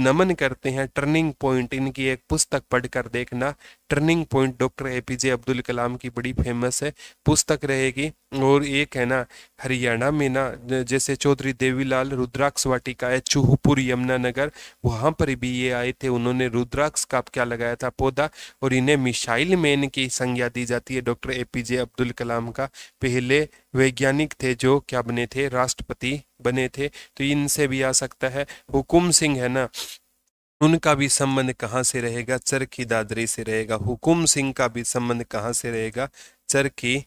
नमन करते हैं टर्निंग पॉइंट इनकी एक पुस्तक पढ़कर देखना turning point doctor A P J Abdul Kalam की बड़ी फेमस है पुस्तक रहेगी और एक है ना हरियाणा में ना जैसे चौधरी देवीलाल रुद्राक्ष वाटिका है चूहपुर यमुनानगर वहाँ पर भी ये आए थे उन्होंने रुद्राक्ष का क्या लगाया था पौधा और इन्हें मिसाइल मैन की संज्ञा दी जाती है doctor A P J Abdul Kalam का पहले वैज्ञानिक थे जो क्या बने थे राष्ट्रपति बने थे तो इनसे भी आ सकता है हुकुम सिंह है ना उनका भी संबंध कहाँ से रहेगा चरखी दादरी से रहेगा हुकुम सिंह का भी संबंध कहाँ से रहेगा चरखी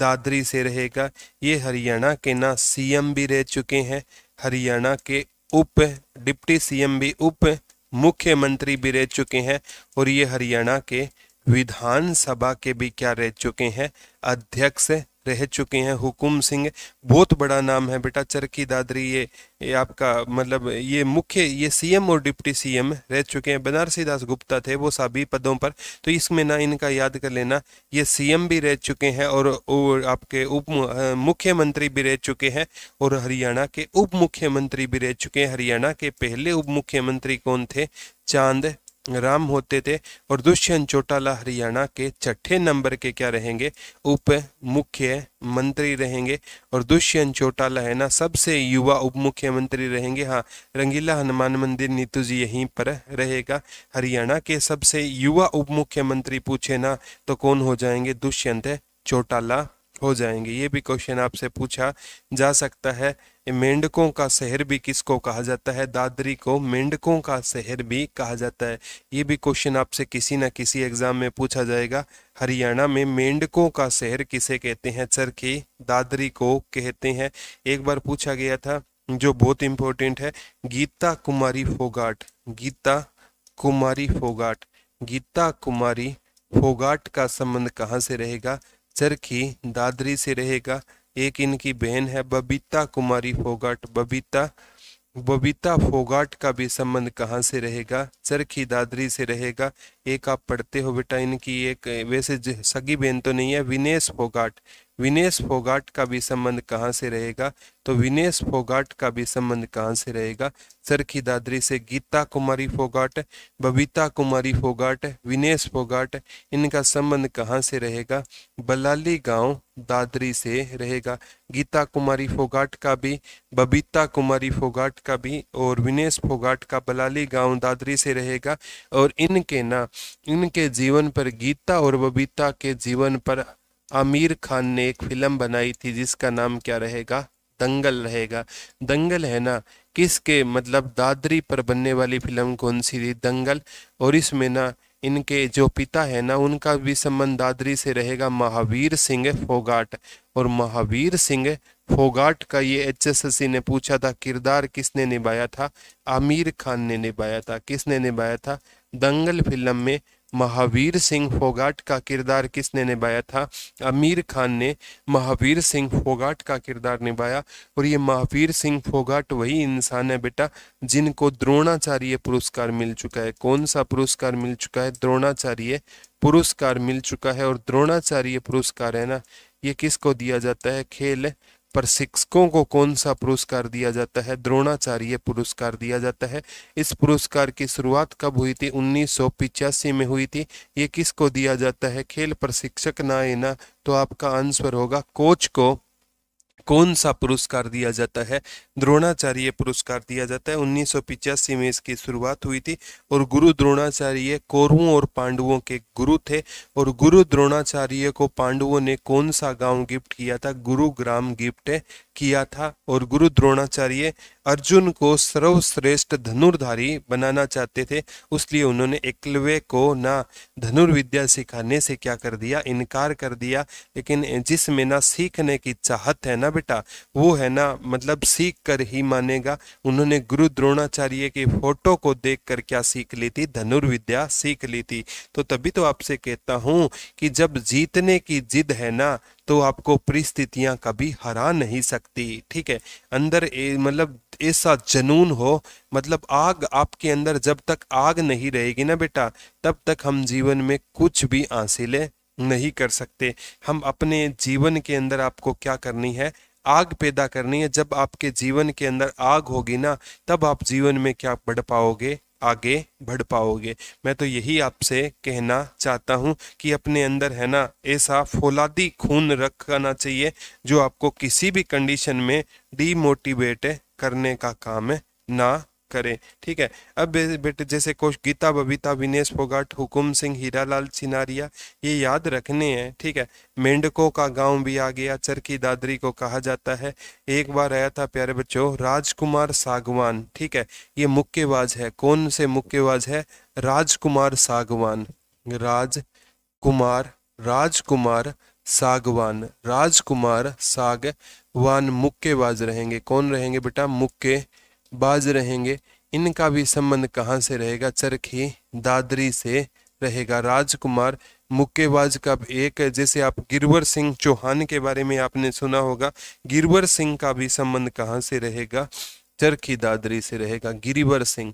दादरी से रहेगा ये हरियाणा के ना सीएम भी रह चुके हैं हरियाणा के उप डिप्टी सीएम भी उप मुख्यमंत्री भी रह चुके हैं और ये हरियाणा के विधानसभा के भी क्या रह चुके हैं अध्यक्ष रह चुके हैं हुकुम सिंह बहुत बड़ा नाम है बेटा चरखी दादरी ये, ये आपका मतलब ये मुख्य ये सीएम और डिप्टी सीएम रह चुके हैं बनारसी दास गुप्ता थे वो सभी पदों पर तो इसमें ना इनका याद कर लेना ये सीएम भी रह चुके हैं और, और आपके उप मुख्यमंत्री भी रह चुके हैं और हरियाणा के उप मुख्यमंत्री भी रह चुके हैं हरियाणा के पहले उप मुख्यमंत्री कौन थे चांद राम होते थे और दुष्यंत चौटाला हरियाणा के छठे नंबर के क्या रहेंगे उप मुख्य मंत्री रहेंगे और दुष्यंत चौटाला है ना सबसे युवा उप मुख्यमंत्री रहेंगे हाँ रंगीला हनुमान मंदिर नीतू जी यहीं पर रहेगा हरियाणा के सबसे युवा उप मुख्यमंत्री पूछे ना तो कौन हो जाएंगे दुष्यंत चौटाला हो जाएंगे ये भी क्वेश्चन आपसे पूछा जा सकता है मेंढकों का शहर भी किसको कहा जाता है दादरी को मेंढकों का शहर भी कहा जाता है ये भी क्वेश्चन आपसे किसी ना किसी एग्जाम में पूछा जाएगा हरियाणा में मेंढकों का शहर किसे कहते हैं चरखी दादरी को कहते हैं एक बार पूछा गया था जो बहुत इंपॉर्टेंट है गीता कुमारी फोगाट गीता कुमारी फोगाट गीता कुमारी फोगाट का संबंध कहाँ से रहेगा चरखी दादरी से रहेगा एक इनकी बहन है बबीता कुमारी फोगाट बबीता बबीता फोगाट का भी संबंध कहाँ से रहेगा चरखी दादरी से रहेगा एक आप पढ़ते हो बेटा इनकी एक वैसे सगी बहन तो नहीं है विनेश फोगाट विनेश फोगाट का भी संबंध कहाँ से रहेगा तो विनेश फोगाट का भी संबंध कहाँ से रहेगा सर की दादरी से गीता कुमारी फोगाट बबीता कुमारी फोगाट विनेश फोगाट इनका संबंध कहाँ से रहेगा बलाली गांव दादरी से रहेगा गीता कुमारी फोगाट का भी बबीता कुमारी फोगाट का भी और विनेश फोगाट का बलाली गांव दादरी से रहेगा और इनके ना इनके जीवन पर गीता और बबीता के जीवन पर आमिर खान ने एक फिल्म बनाई थी जिसका नाम क्या रहेगा दंगल रहेगा दंगल है ना किसके मतलब दादरी पर बनने वाली फिल्म कौन सी थी दंगल और इसमें ना इनके जो पिता है ना उनका भी संबंध दादरी से रहेगा महावीर सिंह फोगाट और महावीर सिंह फोगाट का ये एचएसएससी ने पूछा था किरदार किसने निभाया था आमिर खान ने निभाया था किसने निभाया था दंगल फिल्म में महावीर सिंह फोगाट का किरदार किसने निभाया था आमिर खान ने महावीर सिंह फोगाट का किरदार निभाया और ये महावीर सिंह फोगाट वही इंसान है बेटा जिनको द्रोणाचार्य पुरस्कार मिल चुका है कौन सा पुरस्कार मिल चुका है द्रोणाचार्य पुरस्कार मिल चुका है और द्रोणाचार्य पुरस्कार है ना ये किसको दिया जाता है खेल प्रशिक्षकों को कौन सा पुरस्कार दिया जाता है द्रोणाचार्य पुरस्कार दिया जाता है इस पुरस्कार की शुरुआत कब हुई थी उन्नीस में हुई थी ये किसको दिया जाता है खेल प्रशिक्षक ना है ना तो आपका आंसर होगा कोच को कौन सा पुरस्कार दिया जाता है द्रोणाचार्य पुरस्कार दिया जाता है उन्नीस में इसकी शुरुआत हुई थी और गुरु द्रोणाचार्य कौरवों और पांडवों के गुरु थे और गुरु द्रोणाचार्य को पांडवों ने कौन सा गांव गिफ्ट किया था गुरुग्राम गिफ्ट किया था और गुरु द्रोणाचार्य अर्जुन को सर्वश्रेष्ठ धनुर्धारी बनाना चाहते थे उसलिए उन्होंने एकलवे को ना धनुर्विद्या सिखाने से क्या कर दिया इनकार कर दिया लेकिन जिसमें ना सीखने की चाहत है ना बेटा वो है ना मतलब सीख देखकर ही मानेगा उन्होंने गुरु द्रोणाचार्य के फोटो को देखकर क्या सीख ली थी धनुर्विद्या सीख ली थी तो तभी तो आपसे कहता हूं कि जब जीतने की जिद है ना तो आपको परिस्थितियां कभी हरा नहीं सकती ठीक है अंदर मतलब ऐसा जनून हो मतलब आग आपके अंदर जब तक आग नहीं रहेगी ना बेटा तब तक हम जीवन में कुछ भी आंसिले नहीं कर सकते हम अपने जीवन के अंदर आपको क्या करनी है आग पैदा करनी है जब आपके जीवन के अंदर आग होगी ना तब आप जीवन में क्या बढ़ पाओगे आगे बढ़ पाओगे मैं तो यही आपसे कहना चाहता हूँ कि अपने अंदर है ना ऐसा फौलादी खून रखना चाहिए जो आपको किसी भी कंडीशन में डीमोटिवेट करने का काम ना करें ठीक है अब बेटे जैसे कोश गीता बबीता विनेश फोगाट हुकुम सिंह हीरा लाल सिनारिया ये याद रखने हैं ठीक है मेंढकों का गांव भी आ गया चरखी दादरी को कहा जाता है एक बार आया था प्यारे बच्चों राजकुमार सागवान ठीक है ये मुक्केबाज है कौन से मुक्केबाज है राजकुमार सागवान राज कुमार राजकुमार सागवान राजकुमार सागवान मुक्केबाज रहेंगे कौन रहेंगे बेटा मुक्के बाज रहेंगे इनका भी संबंध कहाँ से रहेगा चरखी दादरी से रहेगा राजकुमार मुक्केबाज का एक जैसे आप गिरवर सिंह चौहान के बारे में आपने सुना होगा गिरवर सिंह का भी संबंध कहाँ से रहेगा चरखी दादरी से रहेगा गिरिवर सिंह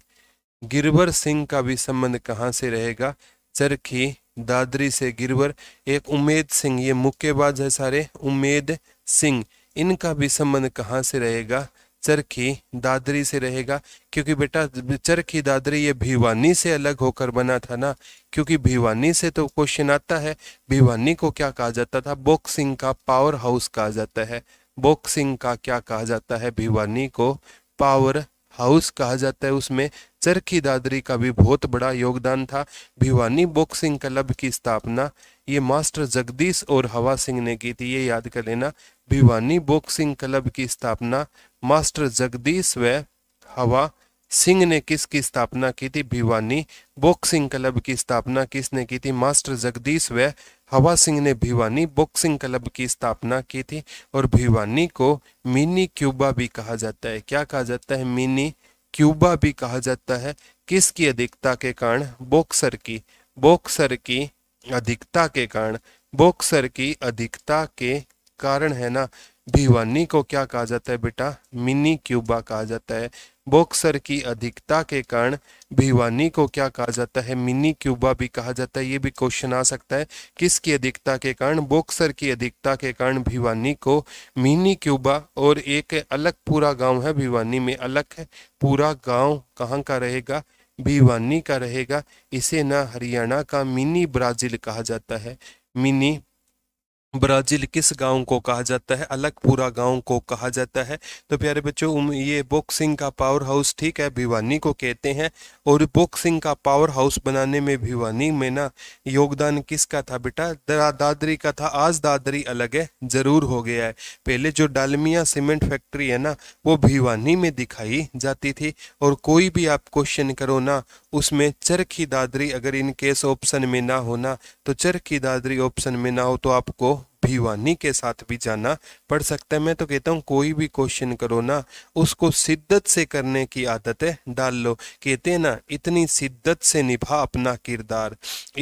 गिरवर सिंह का भी संबंध कहाँ से रहेगा चरखी दादरी से गिरवर एक उमेद सिंह ये मुक्केबाज है सारे उमेद सिंह इनका भी संबंध कहाँ से रहेगा चरखी दादरी से रहेगा क्योंकि बेटा चरखी दादरी ये भिवानी से अलग होकर बना था ना क्योंकि भिवानी से तो क्वेश्चन आता है भिवानी को क्या कहा जाता था बॉक्सिंग का पावर हाउस कहा जाता है बॉक्सिंग का क्या कहा जाता है भिवानी को पावर हाउस कहा जाता है उसमें चरखी दादरी का भी बहुत बड़ा योगदान था भिवानी बॉक्सिंग क्लब की स्थापना ये मास्टर जगदीश और हवा सिंह ने की थी ये याद कर लेना भिवानी बॉक्सिंग क्लब की स्थापना मास्टर जगदीश व हवा सिंह ने किसकी स्थापना की थी भिवानी बॉक्सिंग क्लब की स्थापना किसने की थी मास्टर जगदीश व हवा सिंह ने भिवानी बॉक्सिंग क्लब की स्थापना की थी और भिवानी को मिनी क्यूबा भी कहा जाता है क्या कहा जाता है मिनी क्यूबा भी कहा जाता है किसकी अधिकता के कारण बॉक्सर की बॉक्सर की अधिकता के कारण बॉक्सर की अधिकता के कारण है ना भिवानी को क्या कहा जाता है बेटा मिनी क्यूबा कहा जाता है बॉक्सर की अधिकता के कारण भिवानी को क्या कहा जाता है मिनी क्यूबा भी कहा जाता है ये भी क्वेश्चन आ सकता है किसकी अधिकता के कारण बॉक्सर की अधिकता के कारण भिवानी को मिनी क्यूबा और एक अलग पूरा गांव है भिवानी में अलग है पूरा गांव कहाँ का रहेगा भिवानी का रहेगा इसे ना हरियाणा का मिनी ब्राजील कहा जाता है मिनी ब्राजील किस गांव को कहा जाता है अलगपुरा गांव को कहा जाता है तो प्यारे बच्चों ये बॉक्सिंग का पावर हाउस ठीक है भिवानी को कहते हैं और बॉक्सिंग का पावर हाउस बनाने में भिवानी में ना योगदान किसका था बेटा दादरी का था आज दादरी अलग है जरूर हो गया है पहले जो डालमिया सीमेंट फैक्ट्री है ना वो भिवानी में दिखाई जाती थी और कोई भी आप क्वेश्चन करो ना उसमें चर की दादरी अगर इन केस ऑप्शन में ना होना तो चर की दादरी ऑप्शन में ना हो तो आपको भिवानी के साथ भी जाना पड़ सकता है मैं तो कहता हूँ कोई भी क्वेश्चन करो ना उसको शिद्दत से करने की आदत है डाल लो कहते हैं ना इतनी शिद्दत से निभा अपना किरदार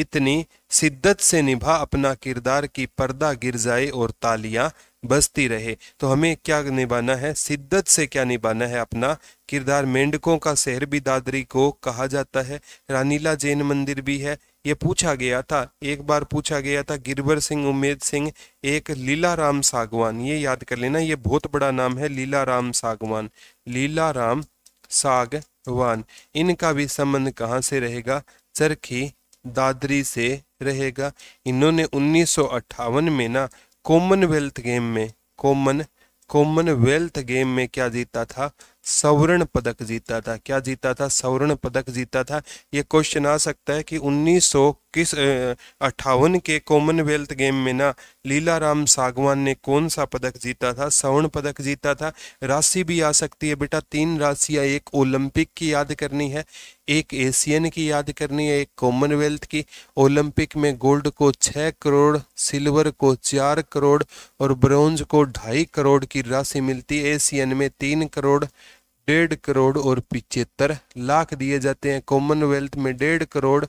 इतनी शिद्दत से निभा अपना किरदार की पर्दा गिर जाए और तालियां बसती रहे तो हमें क्या निभाना है शिद्दत से क्या निभाना है अपना किरदार मेंढकों का शहर भी दादरी को कहा जाता है रानीला जैन मंदिर भी है ये पूछा गया था एक बार पूछा गया था गिरवर सिंह उमेद सिंह एक लीला राम सागवान ये याद कर लेना ये बहुत बड़ा नाम है लीला राम सागवान लीला राम सागवान इनका भी संबंध कहाँ से रहेगा चरखी दादरी से रहेगा इन्होंने उन्नीस में ना कॉमनवेल्थ गेम में कॉमन कॉमनवेल्थ गेम में क्या जीता था सवर्ण पदक जीता था क्या जीता था सवर्ण पदक जीता था ये क्वेश्चन आ सकता है कि सौ किस अट्ठावन के कॉमनवेल्थ गेम में ना लीला राम सागवान ने कौन सा पदक जीता था सवर्ण पदक जीता था राशि भी आ सकती है बेटा तीन राशियाँ एक ओलंपिक की याद करनी है एक एशियन की याद करनी है एक कॉमनवेल्थ की ओलंपिक में गोल्ड को छः करोड़ सिल्वर को चार करोड़ और ब्रॉन्ज को ढाई करोड़ की राशि मिलती है एशियन में तीन करोड़ डेढ़ करोड़ और पिचहत्तर लाख दिए जाते हैं कॉमनवेल्थ में डेढ़ करोड़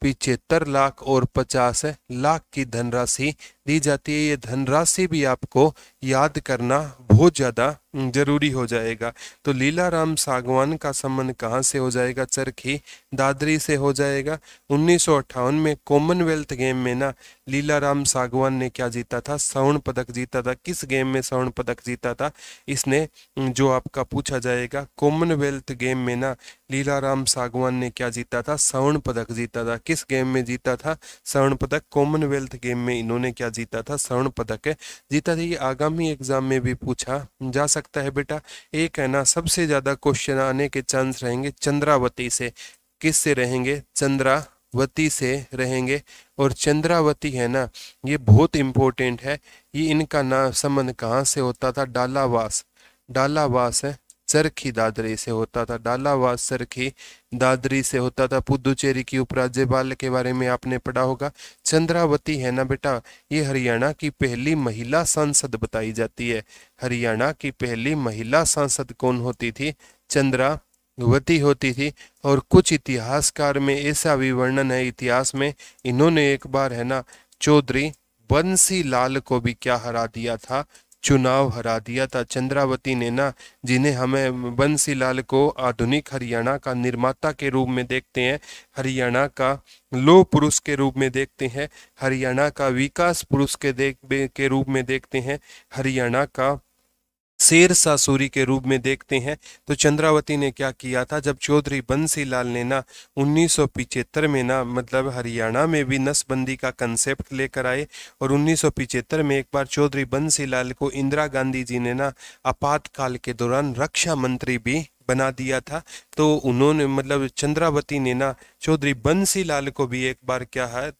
पिचहत्तर लाख और पचास लाख की धनराशि दी जाती है ये धनराशि भी आपको याद करना बहुत ज़्यादा जरूरी हो जाएगा तो लीला राम सागवान का संबंध कहाँ से हो जाएगा चरखी दादरी से हो जाएगा उन्नीस में कॉमनवेल्थ गेम में ना लीला राम सागवान ने क्या जीता था स्वर्ण पदक जीता था किस गेम में स्वर्ण पदक जीता था इसने जो आपका पूछा जाएगा कॉमनवेल्थ गेम में ना लीला राम सागवान ने क्या जीता था स्वर्ण पदक जीता था किस गेम में जीता था स्वर्ण पदक कॉमनवेल्थ गेम में इन्होंने क्या जीता था स्वर्ण पदक है जीता था ये आगामी एग्जाम में भी पूछा जा सकता है बेटा एक है ना सबसे ज़्यादा क्वेश्चन आने के चांस रहेंगे चंद्रावती से किस से रहेंगे चंद्रा वती से रहेंगे और चंद्रावती है ना ये बहुत इंपॉर्टेंट है ये इनका नाम संबंध कहाँ से होता था डालावास डालावास है सरखी दादरी से होता था डालावास सरखी दादरी से होता था पुदुचेरी की उपराज्यपाल के बारे में आपने पढ़ा होगा चंद्रावती है ना बेटा ये हरियाणा की पहली महिला सांसद बताई जाती है हरियाणा की पहली महिला सांसद कौन होती थी चंद्रा वती होती थी और कुछ इतिहासकार में ऐसा भी वर्णन है इतिहास में इन्होंने एक बार है ना चौधरी बंसी लाल को भी क्या हरा दिया था चुनाव हरा दिया था चंद्रावती ने ना जिन्हें हमें लाल को आधुनिक हरियाणा का निर्माता के रूप में देखते हैं हरियाणा का लो पुरुष के रूप में देखते हैं हरियाणा का विकास पुरुष के देख के रूप में देखते हैं हरियाणा का शेर सा सूरी के रूप में देखते हैं तो चंद्रावती ने क्या किया था जब चौधरी बंसी लाल ने ना उन्नीस में ना मतलब हरियाणा में भी नसबंदी का कंसेप्ट लेकर आए और उन्नीस में एक बार चौधरी बंसी लाल को इंदिरा गांधी जी ने ना आपातकाल के दौरान रक्षा मंत्री भी बना दिया था तो उन्होंने मतलब चंद्रावती ने ना चौधरी बंसी लाल को भी एक बार क्या है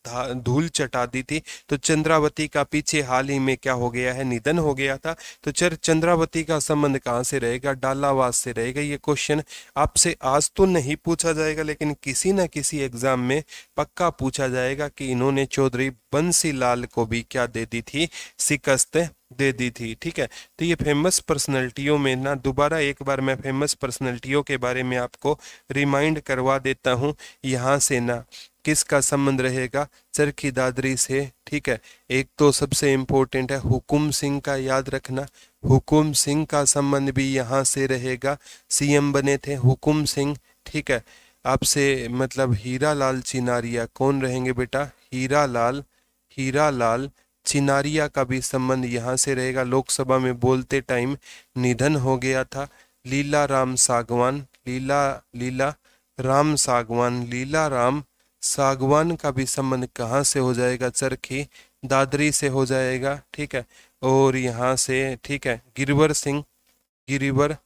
धूल चटा दी थी तो चंद्रावती का पीछे हाल ही में क्या हो गया है निधन हो गया था तो चर चंद्रावती का संबंध कहाँ से रहेगा डालावास से रहेगा ये क्वेश्चन आपसे आज तो नहीं पूछा जाएगा लेकिन किसी न किसी एग्जाम में पक्का पूछा जाएगा कि इन्होंने चौधरी बंसी लाल को भी क्या दे दी थी शिकस्त दे दी थी ठीक है तो ये फेमस पर्सनैलिटियों में ना दोबारा एक बार मैं फेमस पर्सनैलिटियों के बारे में आपको रिमाइंड करवा देता हूँ यहाँ से ना किसका संबंध रहेगा चरखी दादरी से ठीक है एक तो सबसे इम्पोर्टेंट है हुकुम सिंह का याद रखना हुकुम सिंह का संबंध भी यहाँ से रहेगा सीएम बने थे हुकुम सिंह ठीक है आपसे मतलब हीरा लाल चिनारिया कौन रहेंगे बेटा हीरा लाल हीरा लाल चिनारिया का भी संबंध यहाँ से रहेगा लोकसभा में बोलते टाइम निधन हो गया था लीला राम सागवान लीला लीला राम सागवान लीला राम सागवान का भी संबंध कहाँ से हो जाएगा चरखी दादरी से हो जाएगा ठीक है और यहाँ से ठीक है गिरवर सिंह गिरिवर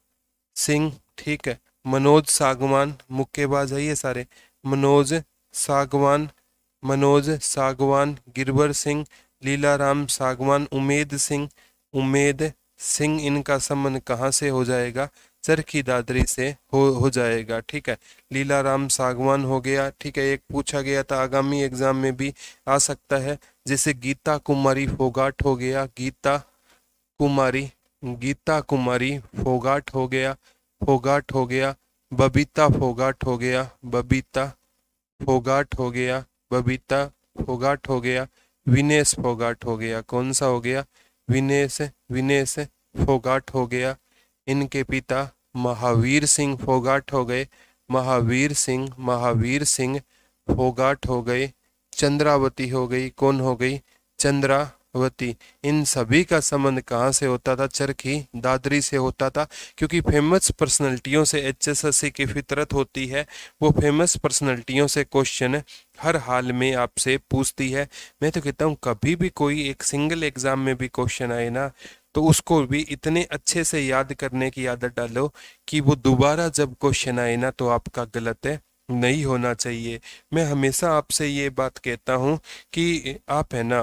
सिंह ठीक है मनोज सागवान मुक्केबाज है ये सारे मनोज सागवान मनोज सागवान गिरवर सिंह लीला राम सागवान उमेद सिंह उमेद सिंह इनका संबंध कहाँ से हो जाएगा चरखी दादरी से हो हो जाएगा ठीक है लीला राम सागवान हो गया ठीक है एक पूछा गया था आगामी एग्जाम में भी आ सकता है जैसे गीता कुमारी फोगाट हो गया गीता कुमारी गीता कुमारी फोगाट हो गया फोगाट हो गया बबीता फोगाट हो गया बबीता फोगाट हो गया बबीता फोगाट हो गया विनेश फोगाट हो गया कौन सा हो गया विनेश विनेश फोगाट हो गया इनके पिता महावीर सिंह फोगाट हो गए महावीर सिंह महावीर सिंह फोगाट हो गए चंद्रावती हो गई कौन हो गई चंद्रा वती इन सभी का संबंध कहाँ से होता था चरखी दादरी से होता था क्योंकि फेमस पर्सनैलिटियों से एच की फितरत होती है वो फेमस पर्सनैलिटियों से क्वेश्चन हर हाल में आपसे पूछती है मैं तो कहता हूँ कभी भी कोई एक सिंगल एग्जाम में भी क्वेश्चन आए ना तो उसको भी इतने अच्छे से याद करने की आदत डालो कि वो दोबारा जब क्वेश्चन आए ना तो आपका गलत है नहीं होना चाहिए मैं हमेशा आपसे ये बात कहता हूँ कि आप है ना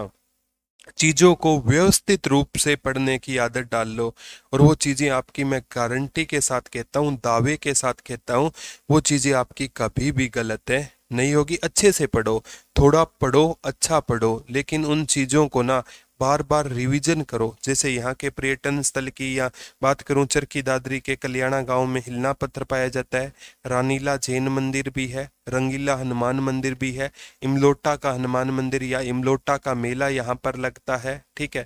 चीज़ों को व्यवस्थित रूप से पढ़ने की आदत डाल लो और वो चीज़ें आपकी मैं गारंटी के साथ कहता हूँ दावे के साथ कहता हूँ वो चीज़ें आपकी कभी भी गलत है नहीं होगी अच्छे से पढ़ो थोड़ा पढ़ो अच्छा पढ़ो लेकिन उन चीज़ों को ना बार बार रिवीजन करो जैसे यहाँ के पर्यटन स्थल की या बात करूँ चरखी दादरी के कल्याणा गांव में हिलना पत्थर पाया जाता है रानीला जैन मंदिर भी है रंगीला हनुमान मंदिर भी है इमलोटा का हनुमान मंदिर या इमलोटा का मेला यहाँ पर लगता है ठीक है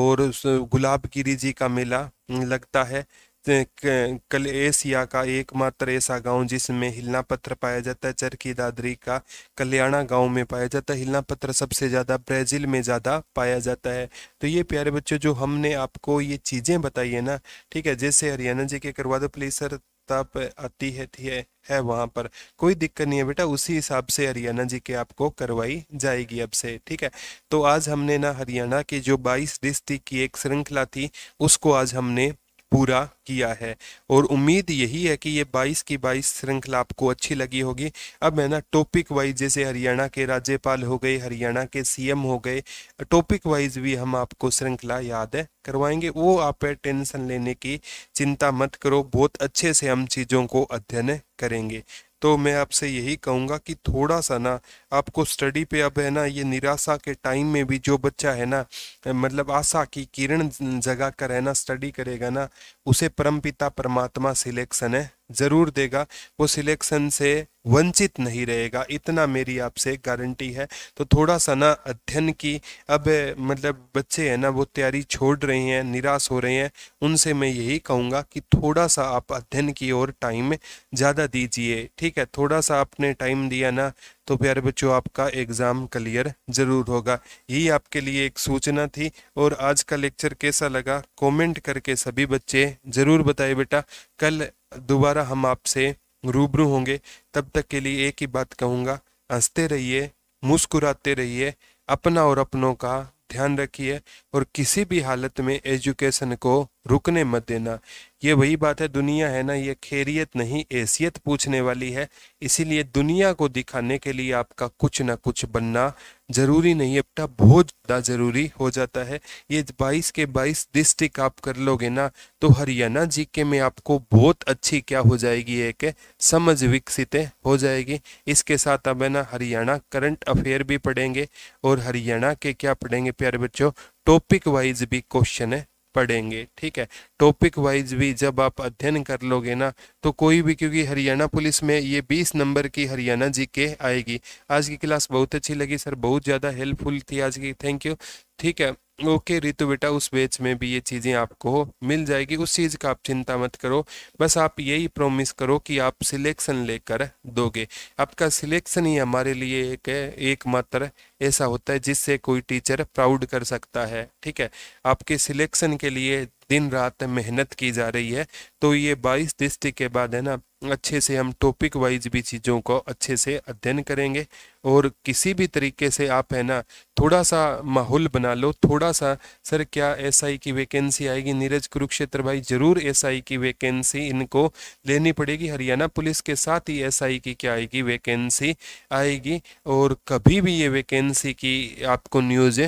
और गुलाबगिरी जी का मेला लगता है कल एशिया का एकमात्र ऐसा गांव जिसमें हिलना पत्थर पाया जाता है चरखी दादरी का कल्याणा गांव में पाया जाता है हिलना पत्थर सबसे ज़्यादा ब्राज़ील में ज़्यादा पाया जाता है तो ये प्यारे बच्चों जो हमने आपको ये चीज़ें बताई है ना ठीक है जैसे हरियाणा जी के करवा दो प्लीज सर तप आती है थी है, है वहाँ पर कोई दिक्कत नहीं है बेटा उसी हिसाब से हरियाणा जी के आपको करवाई जाएगी अब से ठीक है तो आज हमने ना हरियाणा के जो 22 डिस्ट्रिक्ट की एक श्रृंखला थी उसको आज हमने पूरा किया है और उम्मीद यही है कि ये 22 की 22 श्रृंखला आपको अच्छी लगी होगी अब मैं ना टॉपिक वाइज जैसे हरियाणा के राज्यपाल हो गए हरियाणा के सीएम हो गए टॉपिक वाइज भी हम आपको श्रृंखला याद है करवाएंगे वो आप टेंशन लेने की चिंता मत करो बहुत अच्छे से हम चीज़ों को अध्ययन करेंगे तो मैं आपसे यही कहूँगा कि थोड़ा सा ना आपको स्टडी पे अब है ना ये निराशा के टाइम में भी जो बच्चा है ना मतलब आशा की किरण जगा कर है ना स्टडी करेगा ना उसे परमपिता परमात्मा सिलेक्शन है जरूर देगा वो सिलेक्शन से वंचित नहीं रहेगा इतना मेरी आपसे गारंटी है तो थोड़ा सा ना अध्ययन की अब मतलब बच्चे हैं ना वो तैयारी छोड़ रहे हैं निराश हो रहे हैं उनसे मैं यही कहूँगा कि थोड़ा सा आप अध्ययन की ओर टाइम ज़्यादा दीजिए ठीक है थोड़ा सा आपने टाइम दिया ना तो प्यारे बच्चों आपका एग्ज़ाम क्लियर ज़रूर होगा यही आपके लिए एक सूचना थी और आज का लेक्चर कैसा लगा कमेंट करके सभी बच्चे ज़रूर बताए बेटा कल दोबारा हम आपसे रूबरू होंगे तब तक के लिए एक ही बात कहूँगा हंसते रहिए मुस्कुराते रहिए अपना और अपनों का ध्यान रखिए और किसी भी हालत में एजुकेशन को रुकने मत देना ये वही बात है दुनिया है ना ये खैरियत नहीं ऐसियत पूछने वाली है इसीलिए दुनिया को दिखाने के लिए आपका कुछ ना कुछ बनना जरूरी नहीं है बेटा बहुत ज़्यादा जरूरी हो जाता है ये 22 के 22 डिस्ट्रिक्ट आप कर लोगे ना तो हरियाणा जी के में आपको बहुत अच्छी क्या हो जाएगी एक समझ विकसित हो जाएगी इसके साथ अब है ना हरियाणा करंट अफेयर भी पढ़ेंगे और हरियाणा के क्या पढ़ेंगे प्यारे बच्चों टॉपिक वाइज भी क्वेश्चन है पढ़ेंगे ठीक है टॉपिक वाइज भी जब आप अध्ययन कर लोगे ना तो कोई भी क्योंकि हरियाणा पुलिस में ये 20 नंबर की हरियाणा जी के आएगी आज की क्लास बहुत अच्छी लगी सर बहुत ज़्यादा हेल्पफुल थी आज की थैंक यू ठीक है ओके रितु बेटा उस बेच में भी ये चीज़ें आपको मिल जाएगी उस चीज़ का आप चिंता मत करो बस आप यही प्रोमिस करो कि आप सिलेक्शन लेकर दोगे आपका सिलेक्शन ही हमारे लिए एक एकमात्र ऐसा होता है जिससे कोई टीचर प्राउड कर सकता है ठीक है आपके सिलेक्शन के लिए दिन रात मेहनत की जा रही है तो ये 22 डिस्ट्रिक्ट के बाद है ना अच्छे से हम टॉपिक वाइज भी चीज़ों को अच्छे से अध्ययन करेंगे और किसी भी तरीके से आप है ना थोड़ा सा माहौल बना लो थोड़ा सा सर क्या एसआई की वैकेंसी आएगी नीरज कुरुक्षेत्र भाई जरूर एसआई की वैकेंसी इनको लेनी पड़ेगी हरियाणा पुलिस के साथ ही एसआई की क्या आएगी वैकेंसी आएगी और कभी भी ये वैकेंसी की आपको न्यूज़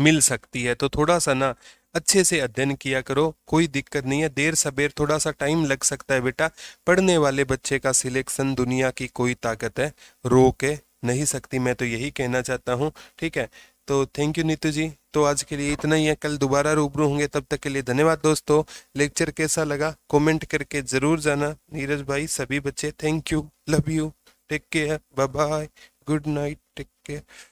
मिल सकती है तो थोड़ा सा ना अच्छे से अध्ययन किया करो कोई दिक्कत नहीं है देर सवेर थोड़ा सा टाइम लग सकता है बेटा पढ़ने वाले बच्चे का सिलेक्शन दुनिया की कोई ताकत है रोके नहीं सकती मैं तो यही कहना चाहता हूँ ठीक है तो थैंक यू नीतू जी तो आज के लिए इतना ही है कल दोबारा रूबरू होंगे तब तक के लिए धन्यवाद दोस्तों लेक्चर कैसा लगा कमेंट करके ज़रूर जाना नीरज भाई सभी बच्चे thank you love you take care bye bye good night take care